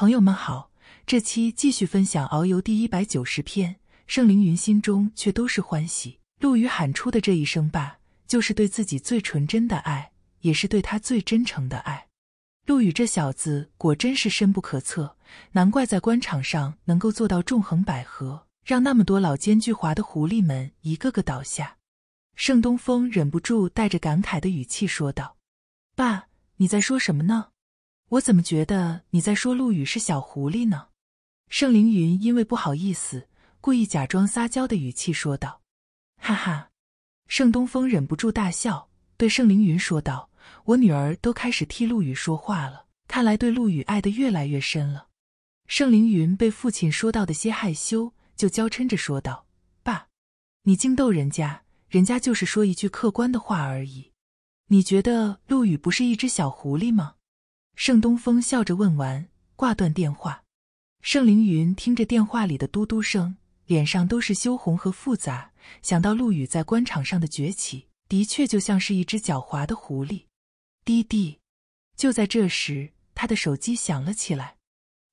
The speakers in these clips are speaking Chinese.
朋友们好，这期继续分享《遨游》第一百九十篇。盛凌云心中却都是欢喜。陆羽喊出的这一声“爸”，就是对自己最纯真的爱，也是对他最真诚的爱。陆羽这小子果真是深不可测，难怪在官场上能够做到纵横捭阖，让那么多老奸巨猾的狐狸们一个个倒下。盛东风忍不住带着感慨的语气说道：“爸，你在说什么呢？”我怎么觉得你在说陆羽是小狐狸呢？盛凌云因为不好意思，故意假装撒娇的语气说道：“哈哈！”盛东风忍不住大笑，对盛凌云说道：“我女儿都开始替陆羽说话了，看来对陆羽爱得越来越深了。”盛凌云被父亲说到的些害羞，就娇嗔着说道：“爸，你净逗人家，人家就是说一句客观的话而已。你觉得陆羽不是一只小狐狸吗？”盛东风笑着问完，挂断电话。盛凌云听着电话里的嘟嘟声，脸上都是羞红和复杂。想到陆羽在官场上的崛起，的确就像是一只狡猾的狐狸。滴滴！就在这时，他的手机响了起来。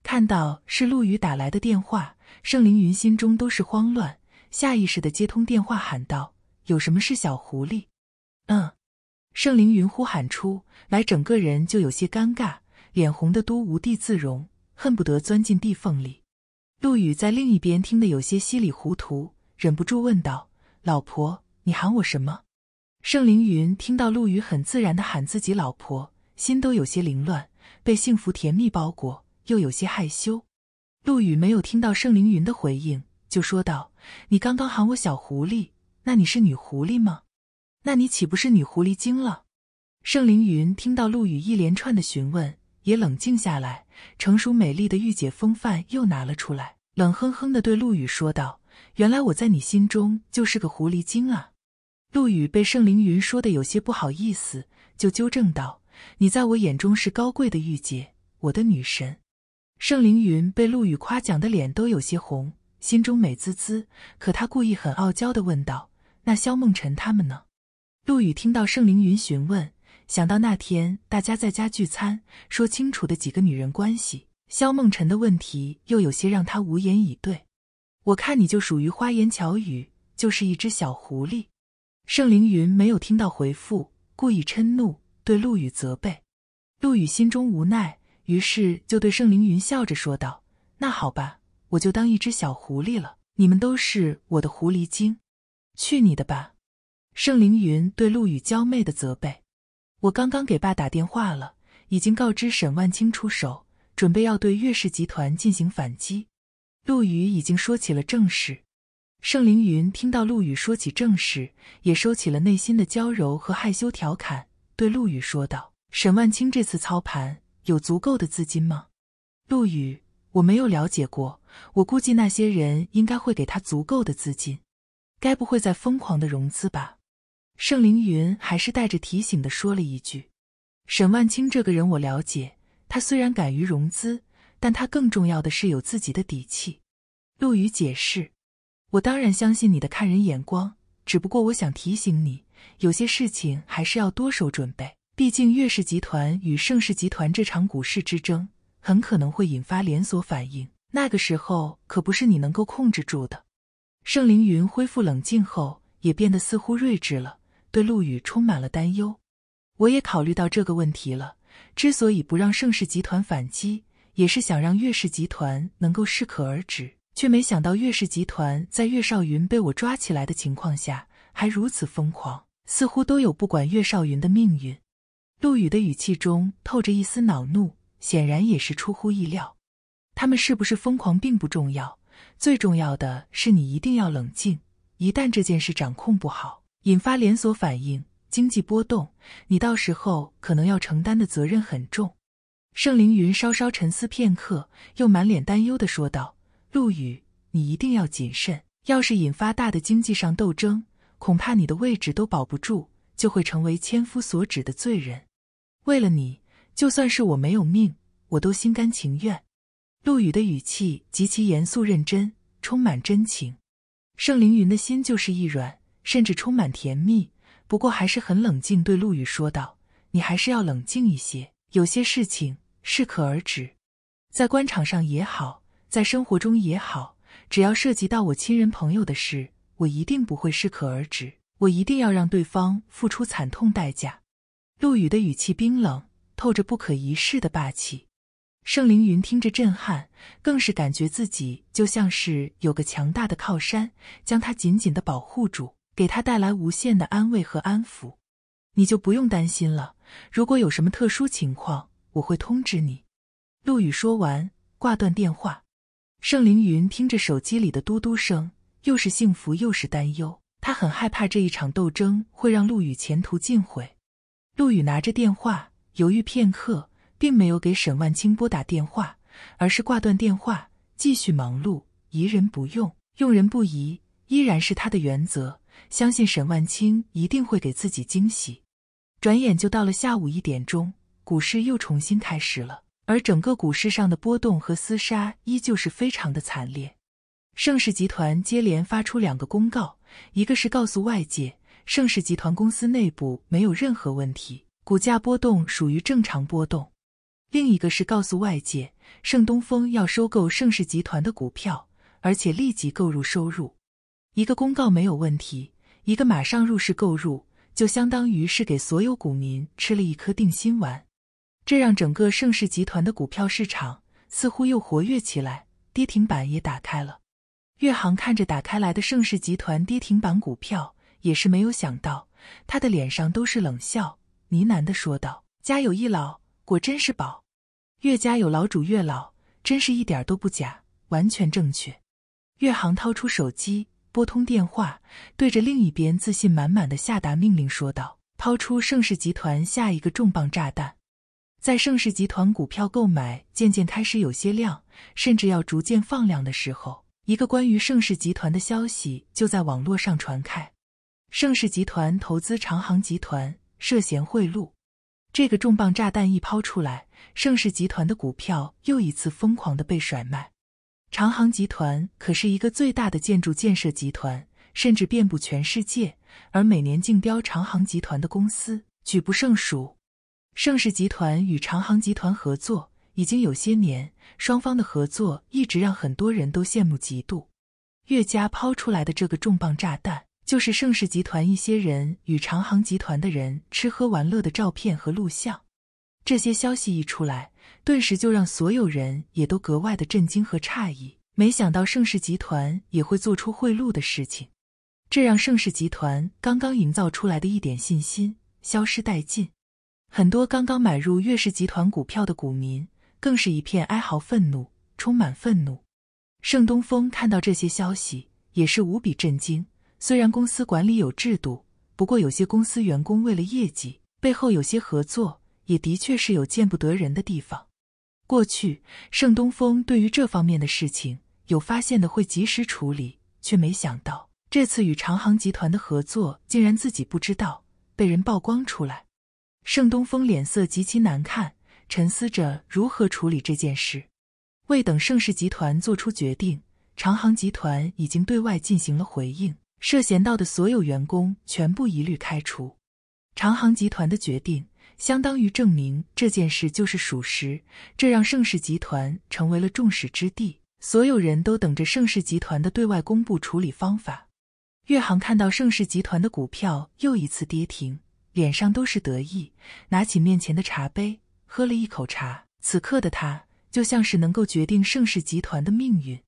看到是陆羽打来的电话，盛凌云心中都是慌乱，下意识的接通电话，喊道：“有什么事，小狐狸？”嗯。盛凌云呼喊出来，整个人就有些尴尬，脸红的都无地自容，恨不得钻进地缝里。陆羽在另一边听得有些稀里糊涂，忍不住问道：“老婆，你喊我什么？”盛凌云听到陆羽很自然的喊自己老婆，心都有些凌乱，被幸福甜蜜包裹，又有些害羞。陆羽没有听到盛凌云的回应，就说道：“你刚刚喊我小狐狸，那你是女狐狸吗？”那你岂不是女狐狸精了？盛凌云听到陆羽一连串的询问，也冷静下来，成熟美丽的御姐风范又拿了出来，冷哼哼的对陆羽说道：“原来我在你心中就是个狐狸精啊！”陆羽被盛凌云说的有些不好意思，就纠正道：“你在我眼中是高贵的御姐，我的女神。”盛凌云被陆羽夸奖的脸都有些红，心中美滋滋，可他故意很傲娇的问道：“那萧梦辰他们呢？”陆羽听到盛凌云询问，想到那天大家在家聚餐说清楚的几个女人关系，肖梦辰的问题又有些让他无言以对。我看你就属于花言巧语，就是一只小狐狸。盛凌云没有听到回复，故意嗔怒对陆羽责备。陆羽心中无奈，于是就对盛凌云笑着说道：“那好吧，我就当一只小狐狸了。你们都是我的狐狸精，去你的吧。”盛凌云对陆羽娇媚的责备：“我刚刚给爸打电话了，已经告知沈万青出手，准备要对岳氏集团进行反击。”陆羽已经说起了正事。盛凌云听到陆羽说起正事，也收起了内心的娇柔和害羞，调侃对陆羽说道：“沈万青这次操盘有足够的资金吗？”陆羽：“我没有了解过，我估计那些人应该会给他足够的资金，该不会在疯狂的融资吧？”盛凌云还是带着提醒的说了一句：“沈万青这个人我了解，他虽然敢于融资，但他更重要的是有自己的底气。”陆羽解释：“我当然相信你的看人眼光，只不过我想提醒你，有些事情还是要多手准备。毕竟岳氏集团与盛氏集团这场股市之争，很可能会引发连锁反应，那个时候可不是你能够控制住的。”盛凌云恢复冷静后，也变得似乎睿智了。对陆羽充满了担忧，我也考虑到这个问题了。之所以不让盛世集团反击，也是想让岳氏集团能够适可而止，却没想到岳氏集团在岳少云被我抓起来的情况下还如此疯狂，似乎都有不管岳少云的命运。陆羽的语气中透着一丝恼怒，显然也是出乎意料。他们是不是疯狂并不重要，最重要的是你一定要冷静，一旦这件事掌控不好。引发连锁反应，经济波动，你到时候可能要承担的责任很重。盛凌云稍稍沉思片刻，又满脸担忧的说道：“陆羽，你一定要谨慎。要是引发大的经济上斗争，恐怕你的位置都保不住，就会成为千夫所指的罪人。为了你，就算是我没有命，我都心甘情愿。”陆羽的语气极其严肃认真，充满真情。盛凌云的心就是一软。甚至充满甜蜜，不过还是很冷静，对陆羽说道：“你还是要冷静一些，有些事情适可而止，在官场上也好，在生活中也好，只要涉及到我亲人朋友的事，我一定不会适可而止，我一定要让对方付出惨痛代价。”陆羽的语气冰冷，透着不可一世的霸气。盛凌云听着震撼，更是感觉自己就像是有个强大的靠山，将他紧紧的保护住。给他带来无限的安慰和安抚，你就不用担心了。如果有什么特殊情况，我会通知你。陆羽说完，挂断电话。盛凌云听着手机里的嘟嘟声，又是幸福又是担忧。他很害怕这一场斗争会让陆羽前途尽毁。陆羽拿着电话，犹豫片刻，并没有给沈万清拨打电话，而是挂断电话，继续忙碌。疑人不用，用人不疑，依然是他的原则。相信沈万青一定会给自己惊喜。转眼就到了下午一点钟，股市又重新开始了，而整个股市上的波动和厮杀依旧是非常的惨烈。盛世集团接连发出两个公告，一个是告诉外界，盛世集团公司内部没有任何问题，股价波动属于正常波动；另一个是告诉外界，盛东风要收购盛世集团的股票，而且立即购入收入。一个公告没有问题，一个马上入市购入，就相当于是给所有股民吃了一颗定心丸。这让整个盛世集团的股票市场似乎又活跃起来，跌停板也打开了。岳航看着打开来的盛世集团跌停板股票，也是没有想到，他的脸上都是冷笑，呢喃的说道：“家有一老，果真是宝。岳家有老主岳老，真是一点都不假，完全正确。”岳航掏出手机。拨通电话，对着另一边自信满满的下达命令说道：“抛出盛世集团下一个重磅炸弹！”在盛世集团股票购买渐渐开始有些量，甚至要逐渐放量的时候，一个关于盛世集团的消息就在网络上传开：盛世集团投资长航集团涉嫌贿赂。这个重磅炸弹一抛出来，盛世集团的股票又一次疯狂的被甩卖。长航集团可是一个最大的建筑建设集团，甚至遍布全世界。而每年竞标长航集团的公司举不胜数。盛世集团与长航集团合作已经有些年，双方的合作一直让很多人都羡慕嫉妒。岳家抛出来的这个重磅炸弹，就是盛世集团一些人与长航集团的人吃喝玩乐的照片和录像。这些消息一出来。顿时就让所有人也都格外的震惊和诧异，没想到盛世集团也会做出贿赂的事情，这让盛世集团刚刚营造出来的一点信心消失殆尽。很多刚刚买入岳氏集团股票的股民更是一片哀嚎、愤怒，充满愤怒。盛东风看到这些消息也是无比震惊。虽然公司管理有制度，不过有些公司员工为了业绩，背后有些合作。也的确是有见不得人的地方。过去，盛东风对于这方面的事情有发现的会及时处理，却没想到这次与长航集团的合作竟然自己不知道被人曝光出来。盛东风脸色极其难看，沉思着如何处理这件事。未等盛世集团做出决定，长航集团已经对外进行了回应，涉嫌到的所有员工全部一律开除。长航集团的决定。相当于证明这件事就是属实，这让盛世集团成为了众矢之的。所有人都等着盛世集团的对外公布处理方法。岳航看到盛世集团的股票又一次跌停，脸上都是得意，拿起面前的茶杯喝了一口茶。此刻的他，就像是能够决定盛世集团的命运。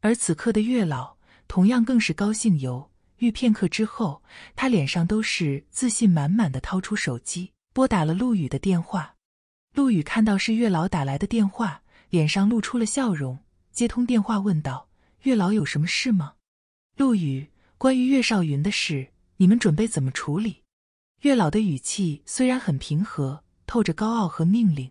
而此刻的岳老，同样更是高兴油郁。片刻之后，他脸上都是自信满满的，掏出手机。拨打了陆羽的电话，陆羽看到是月老打来的电话，脸上露出了笑容，接通电话问道：“月老有什么事吗？”陆羽：“关于岳少云的事，你们准备怎么处理？”月老的语气虽然很平和，透着高傲和命令。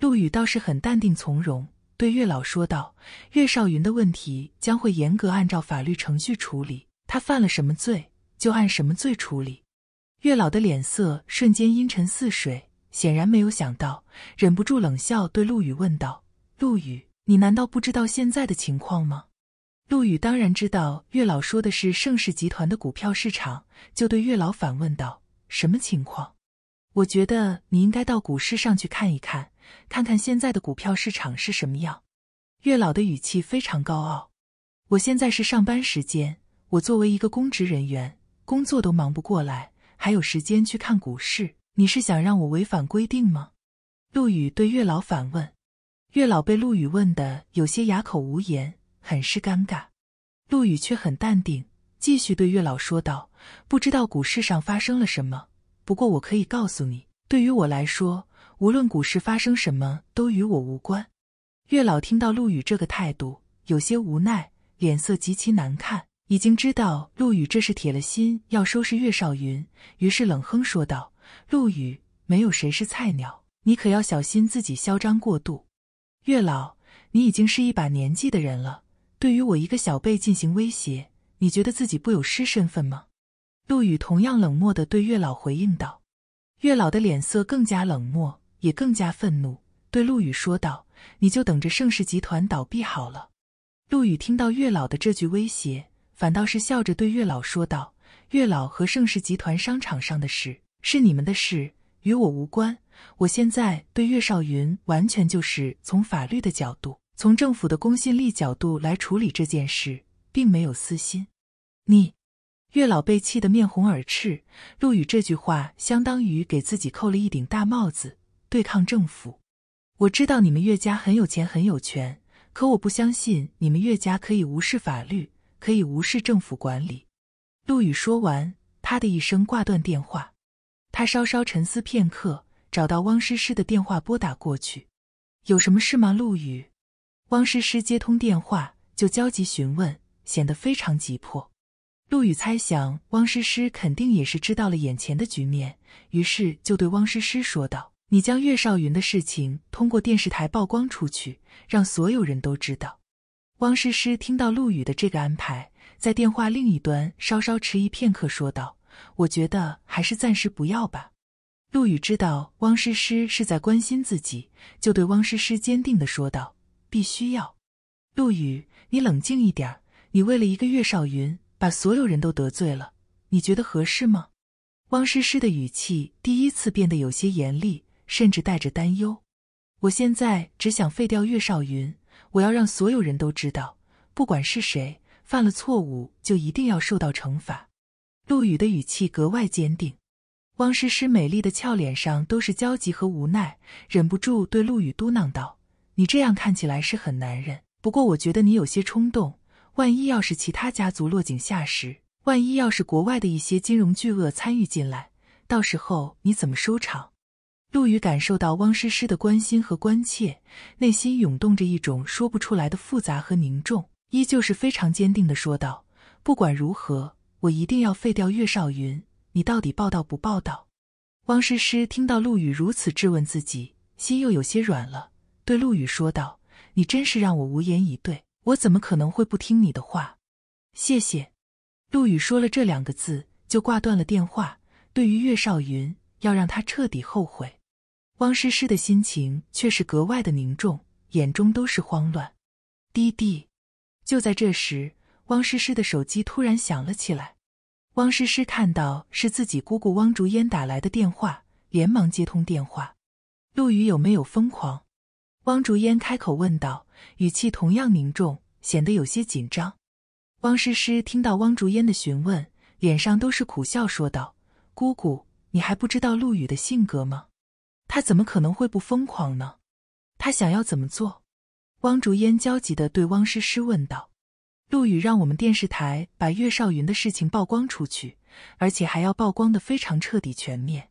陆羽倒是很淡定从容，对月老说道：“岳少云的问题将会严格按照法律程序处理，他犯了什么罪，就按什么罪处理。”月老的脸色瞬间阴沉似水，显然没有想到，忍不住冷笑对陆羽问道：“陆羽，你难道不知道现在的情况吗？”陆羽当然知道，月老说的是盛世集团的股票市场，就对月老反问道：“什么情况？我觉得你应该到股市上去看一看，看看现在的股票市场是什么样。”月老的语气非常高傲：“我现在是上班时间，我作为一个公职人员，工作都忙不过来。”还有时间去看股市？你是想让我违反规定吗？陆羽对月老反问。月老被陆羽问的有些哑口无言，很是尴尬。陆羽却很淡定，继续对月老说道：“不知道股市上发生了什么，不过我可以告诉你，对于我来说，无论股市发生什么都与我无关。”月老听到陆羽这个态度，有些无奈，脸色极其难看。已经知道陆羽这是铁了心要收拾岳少云，于是冷哼说道：“陆羽，没有谁是菜鸟，你可要小心自己嚣张过度。”月老，你已经是一把年纪的人了，对于我一个小辈进行威胁，你觉得自己不有失身份吗？”陆羽同样冷漠的对月老回应道。月老的脸色更加冷漠，也更加愤怒，对陆羽说道：“你就等着盛世集团倒闭好了。”陆羽听到月老的这句威胁。反倒是笑着对月老说道：“月老和盛世集团商场上的事是你们的事，与我无关。我现在对岳少云，完全就是从法律的角度，从政府的公信力角度来处理这件事，并没有私心。”你，月老被气得面红耳赤。陆羽这句话相当于给自己扣了一顶大帽子，对抗政府。我知道你们岳家很有钱，很有权，可我不相信你们岳家可以无视法律。可以无视政府管理。陆羽说完，啪的一声挂断电话。他稍稍沉思片刻，找到汪诗诗的电话拨打过去：“有什么事吗，陆羽？”汪诗诗接通电话就焦急询问，显得非常急迫。陆羽猜想汪诗诗肯定也是知道了眼前的局面，于是就对汪诗诗说道：“你将岳少云的事情通过电视台曝光出去，让所有人都知道。”汪诗诗听到陆羽的这个安排，在电话另一端稍稍迟疑片刻，说道：“我觉得还是暂时不要吧。”陆羽知道汪诗诗是在关心自己，就对汪诗诗坚定的说道：“必须要。”陆羽，你冷静一点。你为了一个岳少云，把所有人都得罪了，你觉得合适吗？汪诗诗的语气第一次变得有些严厉，甚至带着担忧。我现在只想废掉岳少云。我要让所有人都知道，不管是谁犯了错误，就一定要受到惩罚。陆羽的语气格外坚定。汪诗诗美丽的俏脸上都是焦急和无奈，忍不住对陆羽嘟囔道：“你这样看起来是很男人，不过我觉得你有些冲动。万一要是其他家族落井下石，万一要是国外的一些金融巨鳄参与进来，到时候你怎么收场？”陆羽感受到汪诗诗的关心和关切，内心涌动着一种说不出来的复杂和凝重，依旧是非常坚定的说道：“不管如何，我一定要废掉岳少云。你到底报道不报道？”汪诗诗听到陆羽如此质问自己，心又有些软了，对陆羽说道：“你真是让我无言以对，我怎么可能会不听你的话？”谢谢。陆羽说了这两个字，就挂断了电话。对于岳少云，要让他彻底后悔。汪诗诗的心情却是格外的凝重，眼中都是慌乱。滴滴！就在这时，汪诗诗的手机突然响了起来。汪诗诗看到是自己姑姑汪竹烟打来的电话，连忙接通电话。陆羽有没有疯狂？汪竹烟开口问道，语气同样凝重，显得有些紧张。汪诗诗听到汪竹烟的询问，脸上都是苦笑，说道：“姑姑，你还不知道陆羽的性格吗？”他怎么可能会不疯狂呢？他想要怎么做？汪竹烟焦急的对汪诗诗问道：“陆羽让我们电视台把岳少云的事情曝光出去，而且还要曝光的非常彻底、全面。”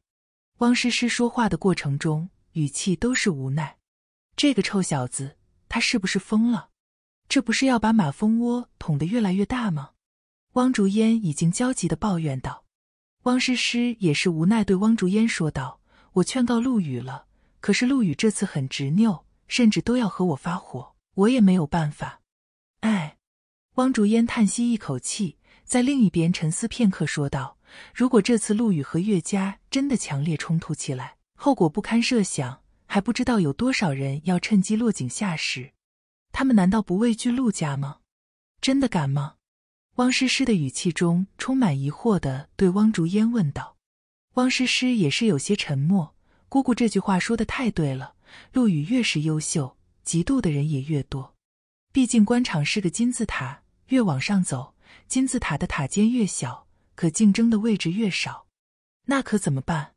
汪诗诗说话的过程中，语气都是无奈：“这个臭小子，他是不是疯了？这不是要把马蜂窝捅得越来越大吗？”汪竹烟已经焦急的抱怨道。汪诗诗也是无奈对汪竹烟说道。我劝告陆羽了，可是陆羽这次很执拗，甚至都要和我发火，我也没有办法。哎，汪竹烟叹息一口气，在另一边沉思片刻，说道：“如果这次陆羽和岳家真的强烈冲突起来，后果不堪设想，还不知道有多少人要趁机落井下石。他们难道不畏惧陆家吗？真的敢吗？”汪诗诗的语气中充满疑惑的对汪竹烟问道。汪诗诗也是有些沉默。姑姑这句话说的太对了，陆羽越是优秀，嫉妒的人也越多。毕竟官场是个金字塔，越往上走，金字塔的塔尖越小，可竞争的位置越少。那可怎么办？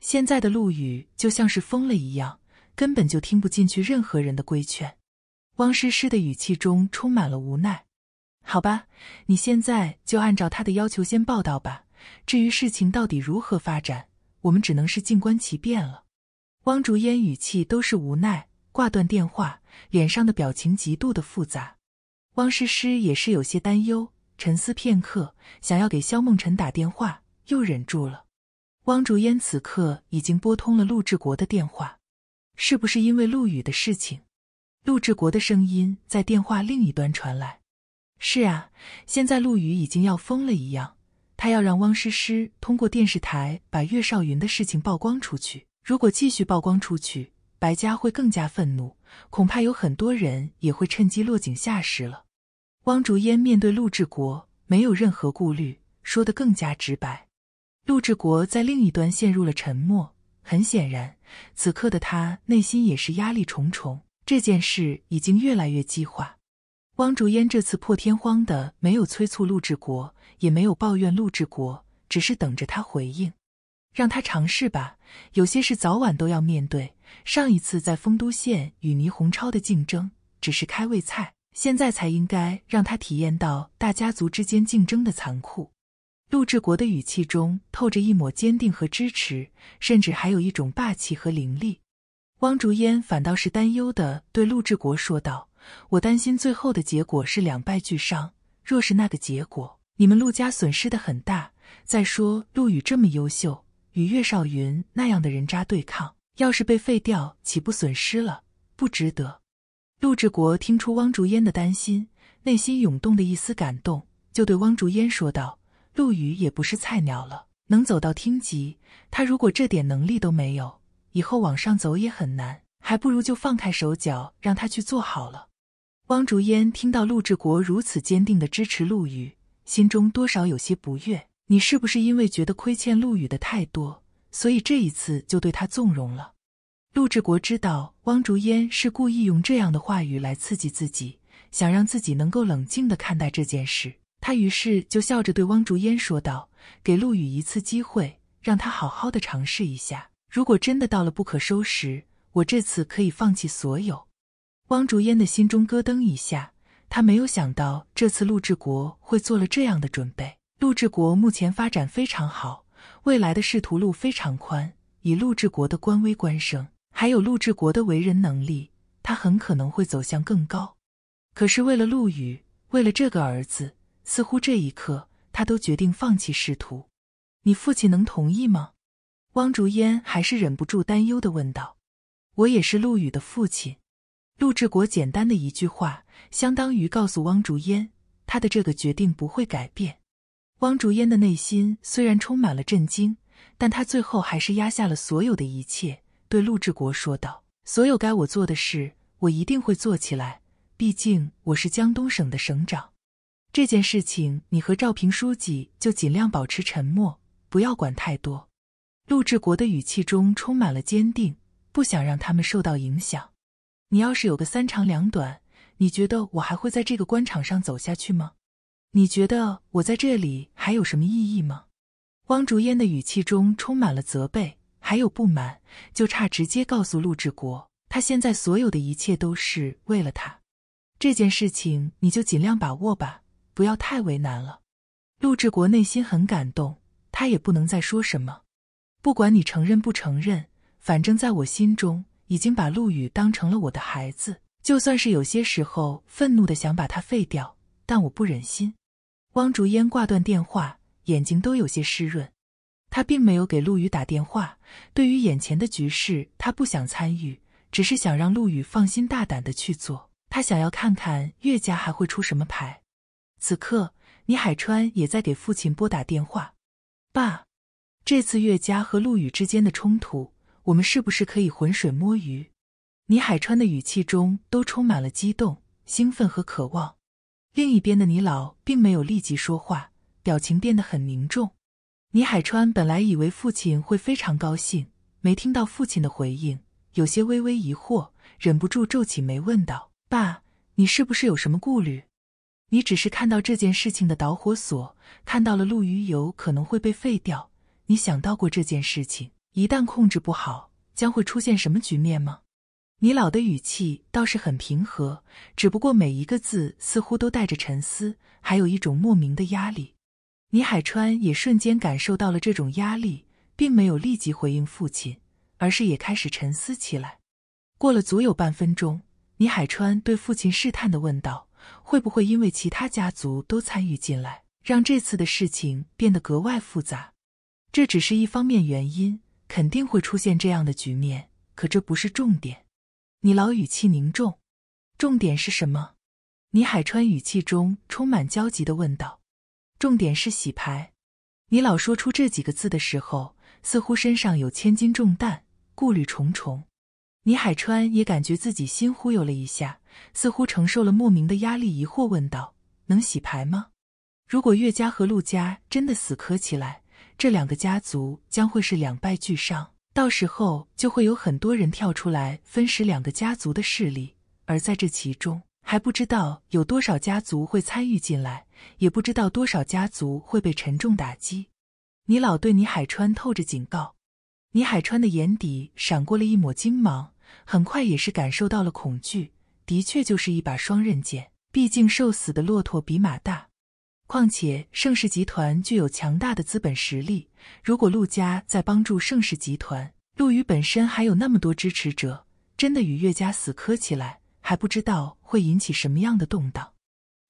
现在的陆羽就像是疯了一样，根本就听不进去任何人的规劝。汪诗诗的语气中充满了无奈。好吧，你现在就按照他的要求先报道吧。至于事情到底如何发展，我们只能是静观其变了。汪竹烟语气都是无奈，挂断电话，脸上的表情极度的复杂。汪诗诗也是有些担忧，沉思片刻，想要给肖梦辰打电话，又忍住了。汪竹烟此刻已经拨通了陆志国的电话，是不是因为陆羽的事情？陆志国的声音在电话另一端传来：“是啊，现在陆羽已经要疯了一样。”他要让汪诗诗通过电视台把岳少云的事情曝光出去。如果继续曝光出去，白家会更加愤怒，恐怕有很多人也会趁机落井下石了。汪竹烟面对陆志国没有任何顾虑，说得更加直白。陆志国在另一端陷入了沉默。很显然，此刻的他内心也是压力重重。这件事已经越来越激化。汪竹烟这次破天荒的没有催促陆志国，也没有抱怨陆志国，只是等着他回应，让他尝试吧。有些事早晚都要面对。上一次在丰都县与倪洪超的竞争只是开胃菜，现在才应该让他体验到大家族之间竞争的残酷。陆志国的语气中透着一抹坚定和支持，甚至还有一种霸气和凌厉。汪竹烟反倒是担忧的对陆志国说道。我担心最后的结果是两败俱伤。若是那个结果，你们陆家损失的很大。再说陆羽这么优秀，与岳少云那样的人渣对抗，要是被废掉，岂不损失了？不值得。陆志国听出汪竹烟的担心，内心涌动的一丝感动，就对汪竹烟说道：“陆羽也不是菜鸟了，能走到厅级，他如果这点能力都没有，以后往上走也很难。还不如就放开手脚，让他去做好了。”汪竹烟听到陆志国如此坚定的支持陆羽，心中多少有些不悦。你是不是因为觉得亏欠陆羽的太多，所以这一次就对他纵容了？陆志国知道汪竹烟是故意用这样的话语来刺激自己，想让自己能够冷静的看待这件事。他于是就笑着对汪竹烟说道：“给陆羽一次机会，让他好好的尝试一下。如果真的到了不可收拾，我这次可以放弃所有。”汪竹烟的心中咯噔一下，他没有想到这次陆志国会做了这样的准备。陆志国目前发展非常好，未来的仕途路非常宽。以陆志国的官威官声，还有陆志国的为人能力，他很可能会走向更高。可是为了陆羽，为了这个儿子，似乎这一刻他都决定放弃仕途。你父亲能同意吗？汪竹烟还是忍不住担忧的问道。我也是陆羽的父亲。陆志国简单的一句话，相当于告诉汪竹烟，他的这个决定不会改变。汪竹烟的内心虽然充满了震惊，但他最后还是压下了所有的一切，对陆志国说道：“所有该我做的事，我一定会做起来。毕竟我是江东省的省长。这件事情，你和赵平书记就尽量保持沉默，不要管太多。”陆志国的语气中充满了坚定，不想让他们受到影响。你要是有个三长两短，你觉得我还会在这个官场上走下去吗？你觉得我在这里还有什么意义吗？汪竹烟的语气中充满了责备，还有不满，就差直接告诉陆志国，他现在所有的一切都是为了他。这件事情你就尽量把握吧，不要太为难了。陆志国内心很感动，他也不能再说什么。不管你承认不承认，反正在我心中。已经把陆羽当成了我的孩子，就算是有些时候愤怒的想把他废掉，但我不忍心。汪竹烟挂断电话，眼睛都有些湿润。他并没有给陆羽打电话，对于眼前的局势，他不想参与，只是想让陆羽放心大胆的去做。他想要看看岳家还会出什么牌。此刻，倪海川也在给父亲拨打电话。爸，这次岳家和陆羽之间的冲突。我们是不是可以浑水摸鱼？倪海川的语气中都充满了激动、兴奋和渴望。另一边的倪老并没有立即说话，表情变得很凝重。倪海川本来以为父亲会非常高兴，没听到父亲的回应，有些微微疑惑，忍不住皱起眉问道：“爸，你是不是有什么顾虑？你只是看到这件事情的导火索，看到了陆鱼油可能会被废掉，你想到过这件事情？”一旦控制不好，将会出现什么局面吗？你老的语气倒是很平和，只不过每一个字似乎都带着沉思，还有一种莫名的压力。倪海川也瞬间感受到了这种压力，并没有立即回应父亲，而是也开始沉思起来。过了足有半分钟，倪海川对父亲试探地问道：“会不会因为其他家族都参与进来，让这次的事情变得格外复杂？这只是一方面原因。”肯定会出现这样的局面，可这不是重点。你老语气凝重，重点是什么？倪海川语气中充满焦急地问道。重点是洗牌。你老说出这几个字的时候，似乎身上有千斤重担，顾虑重重。倪海川也感觉自己心忽悠了一下，似乎承受了莫名的压力，疑惑问道：“能洗牌吗？如果岳家和陆家真的死磕起来？”这两个家族将会是两败俱伤，到时候就会有很多人跳出来分食两个家族的势力，而在这其中还不知道有多少家族会参与进来，也不知道多少家族会被沉重打击。你老对倪海川透着警告，倪海川的眼底闪过了一抹金芒，很快也是感受到了恐惧。的确，就是一把双刃剑，毕竟瘦死的骆驼比马大。况且盛世集团具有强大的资本实力，如果陆家在帮助盛世集团，陆羽本身还有那么多支持者，真的与岳家死磕起来，还不知道会引起什么样的动荡。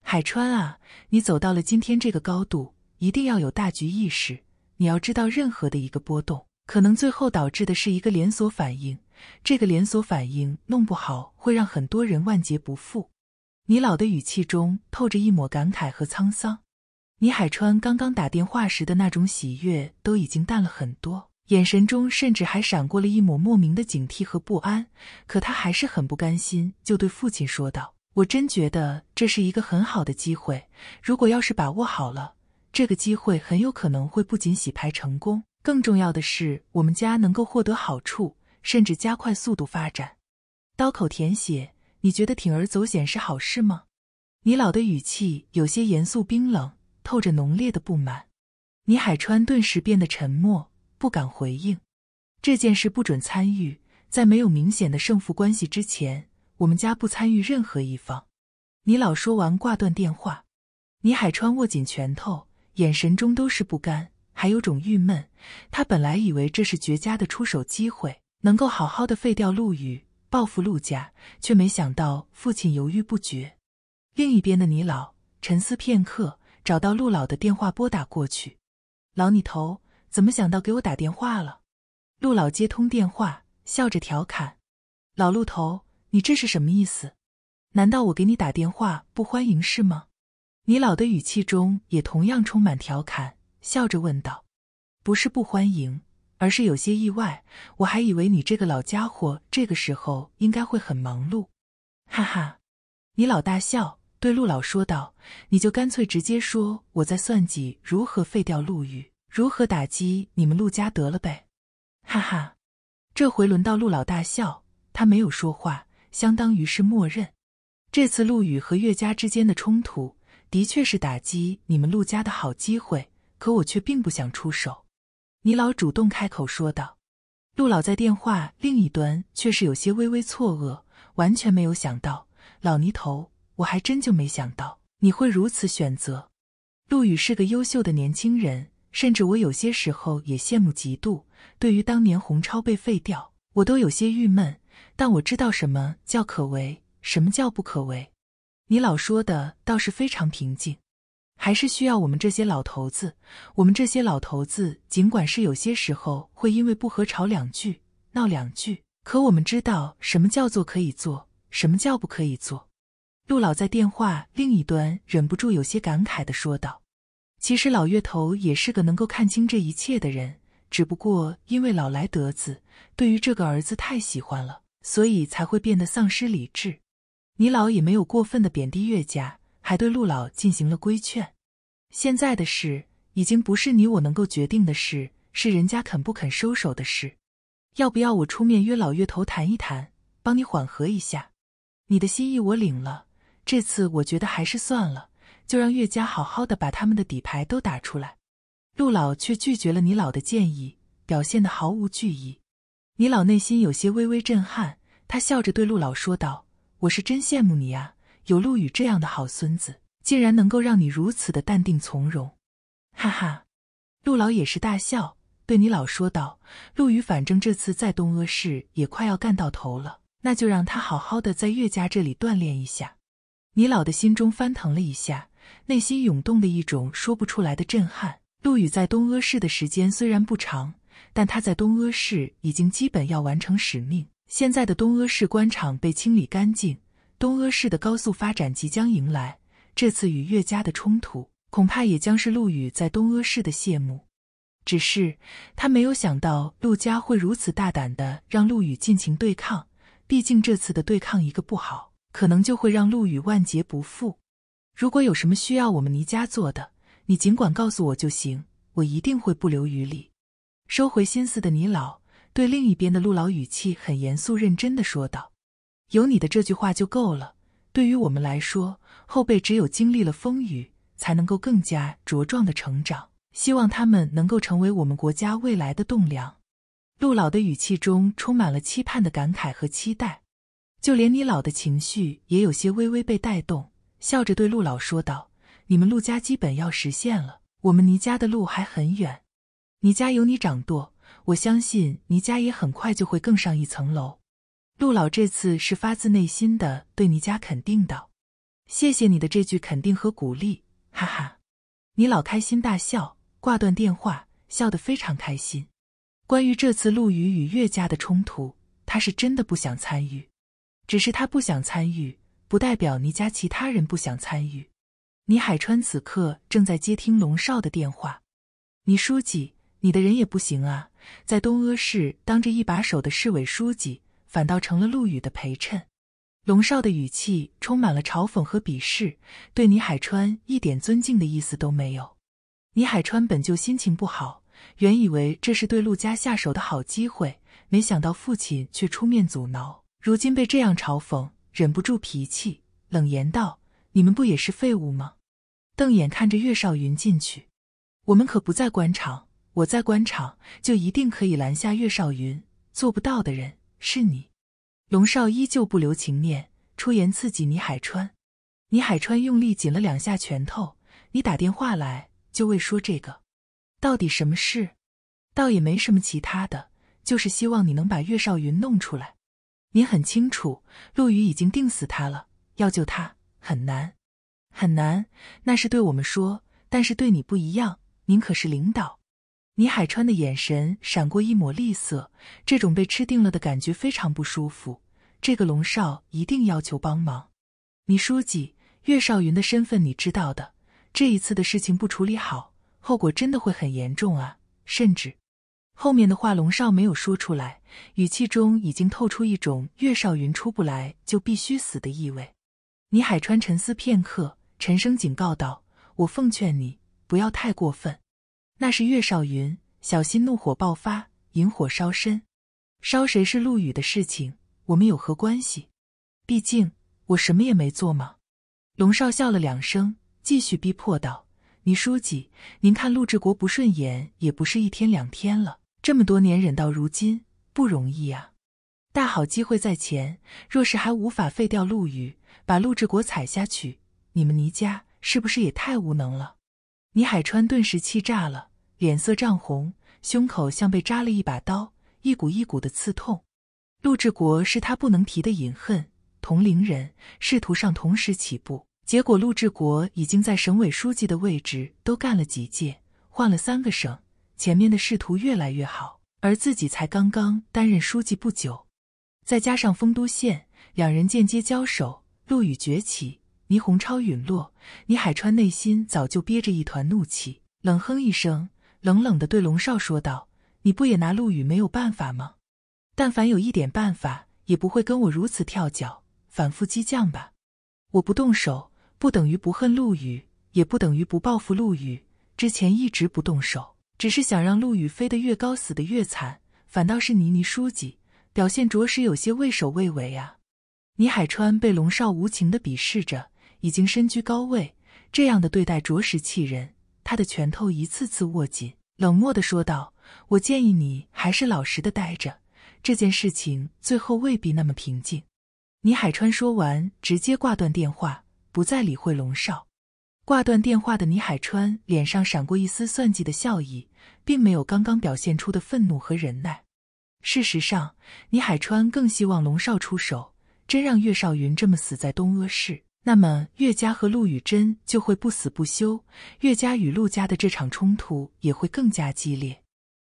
海川啊，你走到了今天这个高度，一定要有大局意识。你要知道，任何的一个波动，可能最后导致的是一个连锁反应，这个连锁反应弄不好会让很多人万劫不复。你老的语气中透着一抹感慨和沧桑。倪海川刚刚打电话时的那种喜悦都已经淡了很多，眼神中甚至还闪过了一抹莫名的警惕和不安。可他还是很不甘心，就对父亲说道：“我真觉得这是一个很好的机会，如果要是把握好了，这个机会很有可能会不仅洗牌成功，更重要的是我们家能够获得好处，甚至加快速度发展。”刀口舔血，你觉得铤而走险是好事吗？倪老的语气有些严肃冰冷。透着浓烈的不满，倪海川顿时变得沉默，不敢回应。这件事不准参与，在没有明显的胜负关系之前，我们家不参与任何一方。倪老说完，挂断电话。倪海川握紧拳头，眼神中都是不甘，还有种郁闷。他本来以为这是绝佳的出手机会，能够好好的废掉陆羽，报复陆家，却没想到父亲犹豫不决。另一边的倪老沉思片刻。找到陆老的电话，拨打过去。老你头，怎么想到给我打电话了？陆老接通电话，笑着调侃：“老陆头，你这是什么意思？难道我给你打电话不欢迎是吗？”你老的语气中也同样充满调侃，笑着问道：“不是不欢迎，而是有些意外。我还以为你这个老家伙这个时候应该会很忙碌。”哈哈，你老大笑。对陆老说道：“你就干脆直接说，我在算计如何废掉陆羽，如何打击你们陆家得了呗。”哈哈，这回轮到陆老大笑。他没有说话，相当于是默认。这次陆羽和岳家之间的冲突，的确是打击你们陆家的好机会，可我却并不想出手。倪老主动开口说道。陆老在电话另一端却是有些微微错愕，完全没有想到老倪头。我还真就没想到你会如此选择。陆羽是个优秀的年轻人，甚至我有些时候也羡慕嫉妒。对于当年红超被废掉，我都有些郁闷。但我知道什么叫可为，什么叫不可为。你老说的倒是非常平静，还是需要我们这些老头子。我们这些老头子，尽管是有些时候会因为不合吵两句、闹两句，可我们知道什么叫做可以做，什么叫不可以做。陆老在电话另一端忍不住有些感慨地说道：“其实老岳头也是个能够看清这一切的人，只不过因为老来得子，对于这个儿子太喜欢了，所以才会变得丧失理智。你老也没有过分的贬低岳家，还对陆老进行了规劝。现在的事已经不是你我能够决定的事，是人家肯不肯收手的事。要不要我出面约老岳头谈一谈，帮你缓和一下？你的心意我领了。”这次我觉得还是算了，就让岳家好好的把他们的底牌都打出来。陆老却拒绝了你老的建议，表现的毫无惧意。你老内心有些微微震撼，他笑着对陆老说道：“我是真羡慕你呀，有陆羽这样的好孙子，竟然能够让你如此的淡定从容。”哈哈，陆老也是大笑，对你老说道：“陆羽反正这次在东阿市也快要干到头了，那就让他好好的在岳家这里锻炼一下。”倪老的心中翻腾了一下，内心涌动的一种说不出来的震撼。陆羽在东阿市的时间虽然不长，但他在东阿市已经基本要完成使命。现在的东阿市官场被清理干净，东阿市的高速发展即将迎来。这次与岳家的冲突，恐怕也将是陆羽在东阿市的谢幕。只是他没有想到，陆家会如此大胆的让陆羽尽情对抗。毕竟这次的对抗，一个不好。可能就会让陆羽万劫不复。如果有什么需要我们倪家做的，你尽管告诉我就行，我一定会不留余力。收回心思的倪老对另一边的陆老语气很严肃认真的说道：“有你的这句话就够了。对于我们来说，后辈只有经历了风雨，才能够更加茁壮的成长。希望他们能够成为我们国家未来的栋梁。”陆老的语气中充满了期盼的感慨和期待。就连你老的情绪也有些微微被带动，笑着对陆老说道：“你们陆家基本要实现了，我们倪家的路还很远。倪家有你掌舵，我相信倪家也很快就会更上一层楼。”陆老这次是发自内心的对倪家肯定道：“谢谢你的这句肯定和鼓励。”哈哈，倪老开心大笑，挂断电话，笑得非常开心。关于这次陆羽与岳家的冲突，他是真的不想参与。只是他不想参与，不代表倪家其他人不想参与。倪海川此刻正在接听龙少的电话。倪书记，你的人也不行啊，在东阿市当着一把手的市委书记，反倒成了陆羽的陪衬。龙少的语气充满了嘲讽和鄙视，对倪海川一点尊敬的意思都没有。倪海川本就心情不好，原以为这是对陆家下手的好机会，没想到父亲却出面阻挠。如今被这样嘲讽，忍不住脾气，冷言道：“你们不也是废物吗？”瞪眼看着岳少云进去，我们可不在官场，我在官场就一定可以拦下岳少云，做不到的人是你。龙少依旧不留情面，出言刺激倪海川。倪海川用力紧了两下拳头：“你打电话来就为说这个？到底什么事？倒也没什么其他的，就是希望你能把岳少云弄出来。”您很清楚，陆羽已经定死他了，要救他很难，很难。那是对我们说，但是对你不一样，您可是领导。倪海川的眼神闪过一抹厉色，这种被吃定了的感觉非常不舒服。这个龙少一定要求帮忙，倪书记，岳少云的身份你知道的，这一次的事情不处理好，后果真的会很严重啊，甚至。后面的话，龙少没有说出来，语气中已经透出一种岳少云出不来就必须死的意味。倪海川沉思片刻，沉声警告道：“我奉劝你不要太过分，那是岳少云，小心怒火爆发，引火烧身。烧谁是陆羽的事情，我们有何关系？毕竟我什么也没做嘛。”龙少笑了两声，继续逼迫道：“倪书记，您看陆志国不顺眼也不是一天两天了。”这么多年忍到如今不容易啊！大好机会在前，若是还无法废掉陆羽，把陆志国踩下去，你们倪家是不是也太无能了？倪海川顿时气炸了，脸色涨红，胸口像被扎了一把刀，一股一股的刺痛。陆志国是他不能提的隐恨，同龄人，仕途上同时起步，结果陆志国已经在省委书记的位置都干了几届，换了三个省。前面的仕途越来越好，而自己才刚刚担任书记不久，再加上丰都县两人间接交手，陆羽崛起，倪洪超陨落，倪海川内心早就憋着一团怒气，冷哼一声，冷冷的对龙少说道：“你不也拿陆羽没有办法吗？但凡有一点办法，也不会跟我如此跳脚，反复激将吧？我不动手，不等于不恨陆羽，也不等于不报复陆羽。之前一直不动手。”只是想让陆羽飞得越高，死得越惨。反倒是倪妮书记表现着实有些畏首畏尾啊。倪海川被龙少无情的鄙视着，已经身居高位，这样的对待着实气人。他的拳头一次次握紧，冷漠的说道：“我建议你还是老实的待着。这件事情最后未必那么平静。”倪海川说完，直接挂断电话，不再理会龙少。挂断电话的倪海川脸上闪过一丝算计的笑意，并没有刚刚表现出的愤怒和忍耐。事实上，倪海川更希望龙少出手。真让岳少云这么死在东阿市，那么岳家和陆雨珍就会不死不休，岳家与陆家的这场冲突也会更加激烈。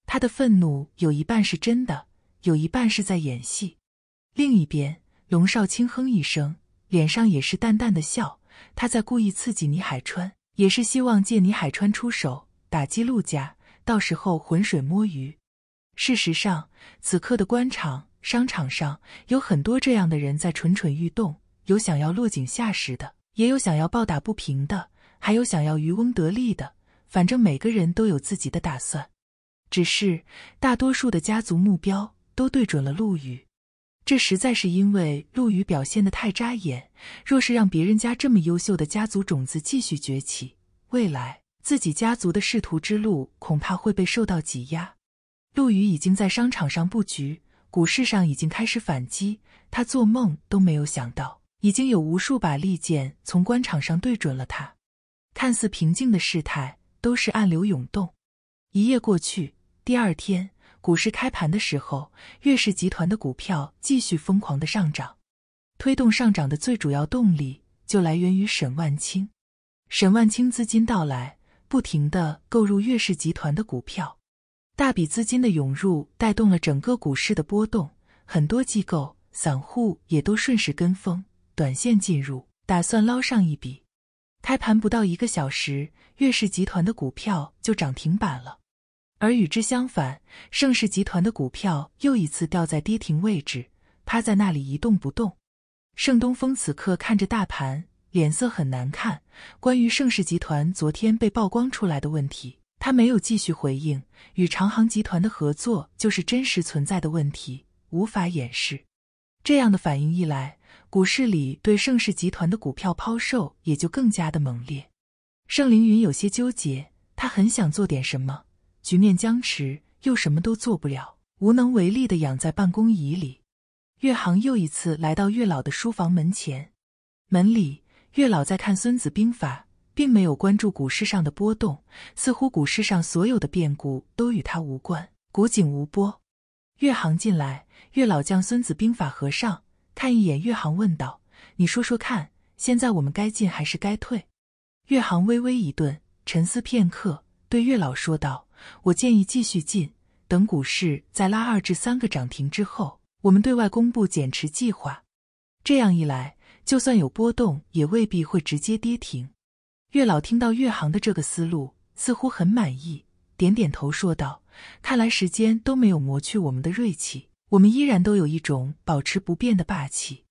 他的愤怒有一半是真的，有一半是在演戏。另一边，龙少轻哼一声，脸上也是淡淡的笑。他在故意刺激倪海川，也是希望借倪海川出手打击陆家，到时候浑水摸鱼。事实上，此刻的官场、商场上有很多这样的人在蠢蠢欲动，有想要落井下石的，也有想要暴打不平的，还有想要渔翁得利的。反正每个人都有自己的打算，只是大多数的家族目标都对准了陆羽。这实在是因为陆羽表现得太扎眼，若是让别人家这么优秀的家族种子继续崛起，未来自己家族的仕途之路恐怕会被受到挤压。陆羽已经在商场上布局，股市上已经开始反击，他做梦都没有想到，已经有无数把利剑从官场上对准了他。看似平静的事态，都是暗流涌动。一夜过去，第二天。股市开盘的时候，粤氏集团的股票继续疯狂的上涨，推动上涨的最主要动力就来源于沈万青。沈万青资金到来，不停的购入粤氏集团的股票，大笔资金的涌入带动了整个股市的波动，很多机构、散户也都顺势跟风，短线进入，打算捞上一笔。开盘不到一个小时，粤氏集团的股票就涨停板了。而与之相反，盛世集团的股票又一次掉在跌停位置，趴在那里一动不动。盛东风此刻看着大盘，脸色很难看。关于盛世集团昨天被曝光出来的问题，他没有继续回应。与长航集团的合作就是真实存在的问题，无法掩饰。这样的反应一来，股市里对盛世集团的股票抛售也就更加的猛烈。盛凌云有些纠结，他很想做点什么。局面僵持，又什么都做不了，无能为力的养在办公椅里。岳航又一次来到岳老的书房门前，门里岳老在看《孙子兵法》，并没有关注股市上的波动，似乎股市上所有的变故都与他无关，古井无波。岳航进来，岳老将《孙子兵法》合上，看一眼岳行，问道：“你说说看，现在我们该进还是该退？”岳行微微一顿，沉思片刻，对岳老说道。我建议继续进，等股市再拉二至三个涨停之后，我们对外公布减持计划。这样一来，就算有波动，也未必会直接跌停。月老听到月航的这个思路，似乎很满意，点点头说道：“看来时间都没有磨去我们的锐气，我们依然都有一种保持不变的霸气。”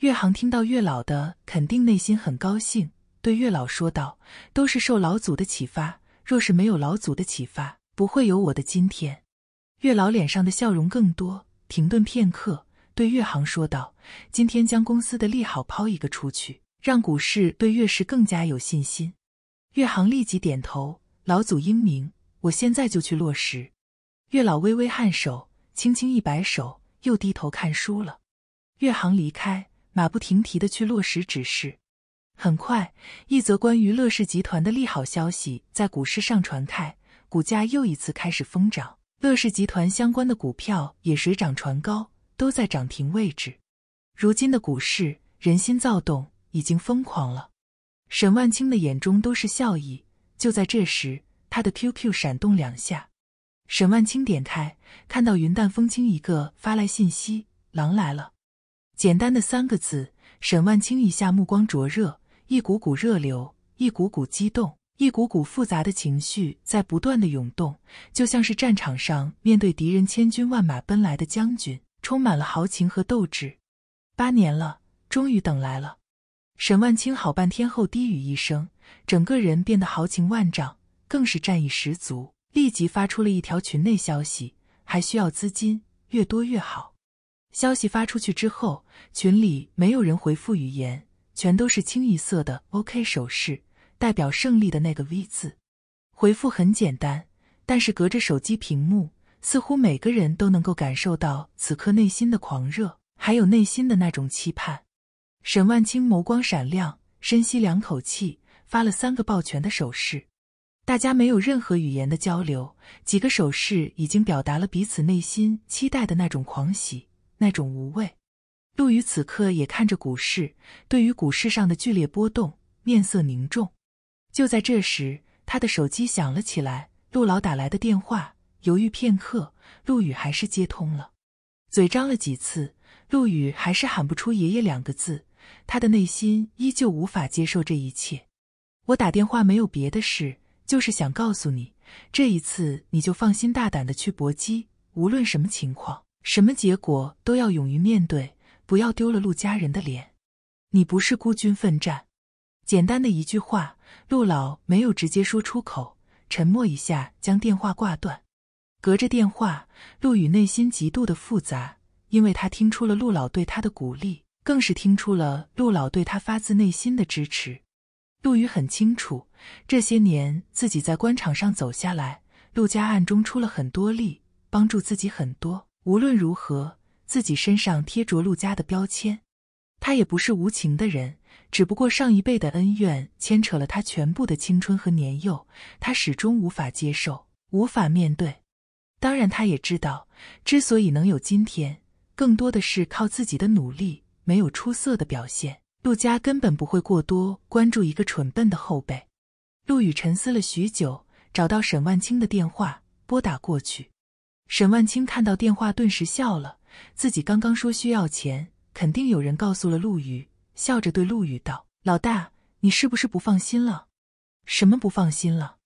月航听到月老的肯定，内心很高兴，对月老说道：“都是受老祖的启发。”若是没有老祖的启发，不会有我的今天。月老脸上的笑容更多，停顿片刻，对月航说道：“今天将公司的利好抛一个出去，让股市对月氏更加有信心。”月航立即点头：“老祖英明，我现在就去落实。”月老微微颔首，轻轻一摆手，又低头看书了。月航离开，马不停蹄的去落实指示。很快，一则关于乐视集团的利好消息在股市上传开，股价又一次开始疯涨，乐视集团相关的股票也水涨船高，都在涨停位置。如今的股市人心躁动，已经疯狂了。沈万青的眼中都是笑意。就在这时，他的 QQ 闪动两下，沈万青点开，看到云淡风轻一个发来信息：“狼来了。”简单的三个字，沈万青一下目光灼热。一股股热流，一股股激动，一股股复杂的情绪在不断的涌动，就像是战场上面对敌人千军万马奔来的将军，充满了豪情和斗志。八年了，终于等来了。沈万青好半天后低语一声，整个人变得豪情万丈，更是战意十足，立即发出了一条群内消息：“还需要资金，越多越好。”消息发出去之后，群里没有人回复语言。全都是清一色的 OK 手势，代表胜利的那个 V 字。回复很简单，但是隔着手机屏幕，似乎每个人都能够感受到此刻内心的狂热，还有内心的那种期盼。沈万青眸光闪亮，深吸两口气，发了三个抱拳的手势。大家没有任何语言的交流，几个手势已经表达了彼此内心期待的那种狂喜，那种无畏。陆羽此刻也看着股市，对于股市上的剧烈波动，面色凝重。就在这时，他的手机响了起来，陆老打来的电话。犹豫片刻，陆羽还是接通了。嘴张了几次，陆羽还是喊不出“爷爷”两个字。他的内心依旧无法接受这一切。我打电话没有别的事，就是想告诉你，这一次你就放心大胆的去搏击，无论什么情况，什么结果，都要勇于面对。不要丢了陆家人的脸，你不是孤军奋战。简单的一句话，陆老没有直接说出口，沉默一下，将电话挂断。隔着电话，陆羽内心极度的复杂，因为他听出了陆老对他的鼓励，更是听出了陆老对他发自内心的支持。陆羽很清楚，这些年自己在官场上走下来，陆家暗中出了很多力，帮助自己很多。无论如何。自己身上贴着陆家的标签，他也不是无情的人，只不过上一辈的恩怨牵扯了他全部的青春和年幼，他始终无法接受，无法面对。当然，他也知道，之所以能有今天，更多的是靠自己的努力。没有出色的表现，陆家根本不会过多关注一个蠢笨的后辈。陆羽沉思了许久，找到沈万青的电话，拨打过去。沈万青看到电话，顿时笑了。自己刚刚说需要钱，肯定有人告诉了陆羽。笑着对陆羽道：“老大，你是不是不放心了？什么不放心了？”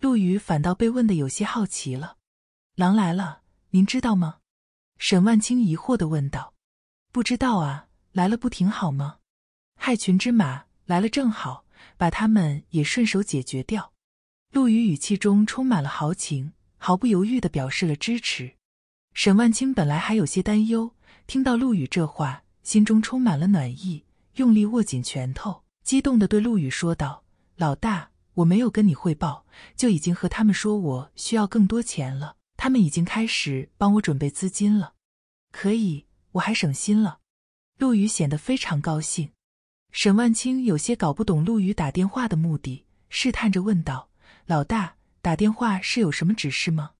陆羽反倒被问的有些好奇了。“狼来了，您知道吗？”沈万青疑惑的问道。“不知道啊，来了不挺好吗？害群之马来了正好，把他们也顺手解决掉。”陆羽语气中充满了豪情，毫不犹豫的表示了支持。沈万清本来还有些担忧，听到陆羽这话，心中充满了暖意，用力握紧拳头，激动地对陆羽说道：“老大，我没有跟你汇报，就已经和他们说我需要更多钱了。他们已经开始帮我准备资金了，可以，我还省心了。”陆羽显得非常高兴。沈万清有些搞不懂陆羽打电话的目的，试探着问道：“老大，打电话是有什么指示吗？”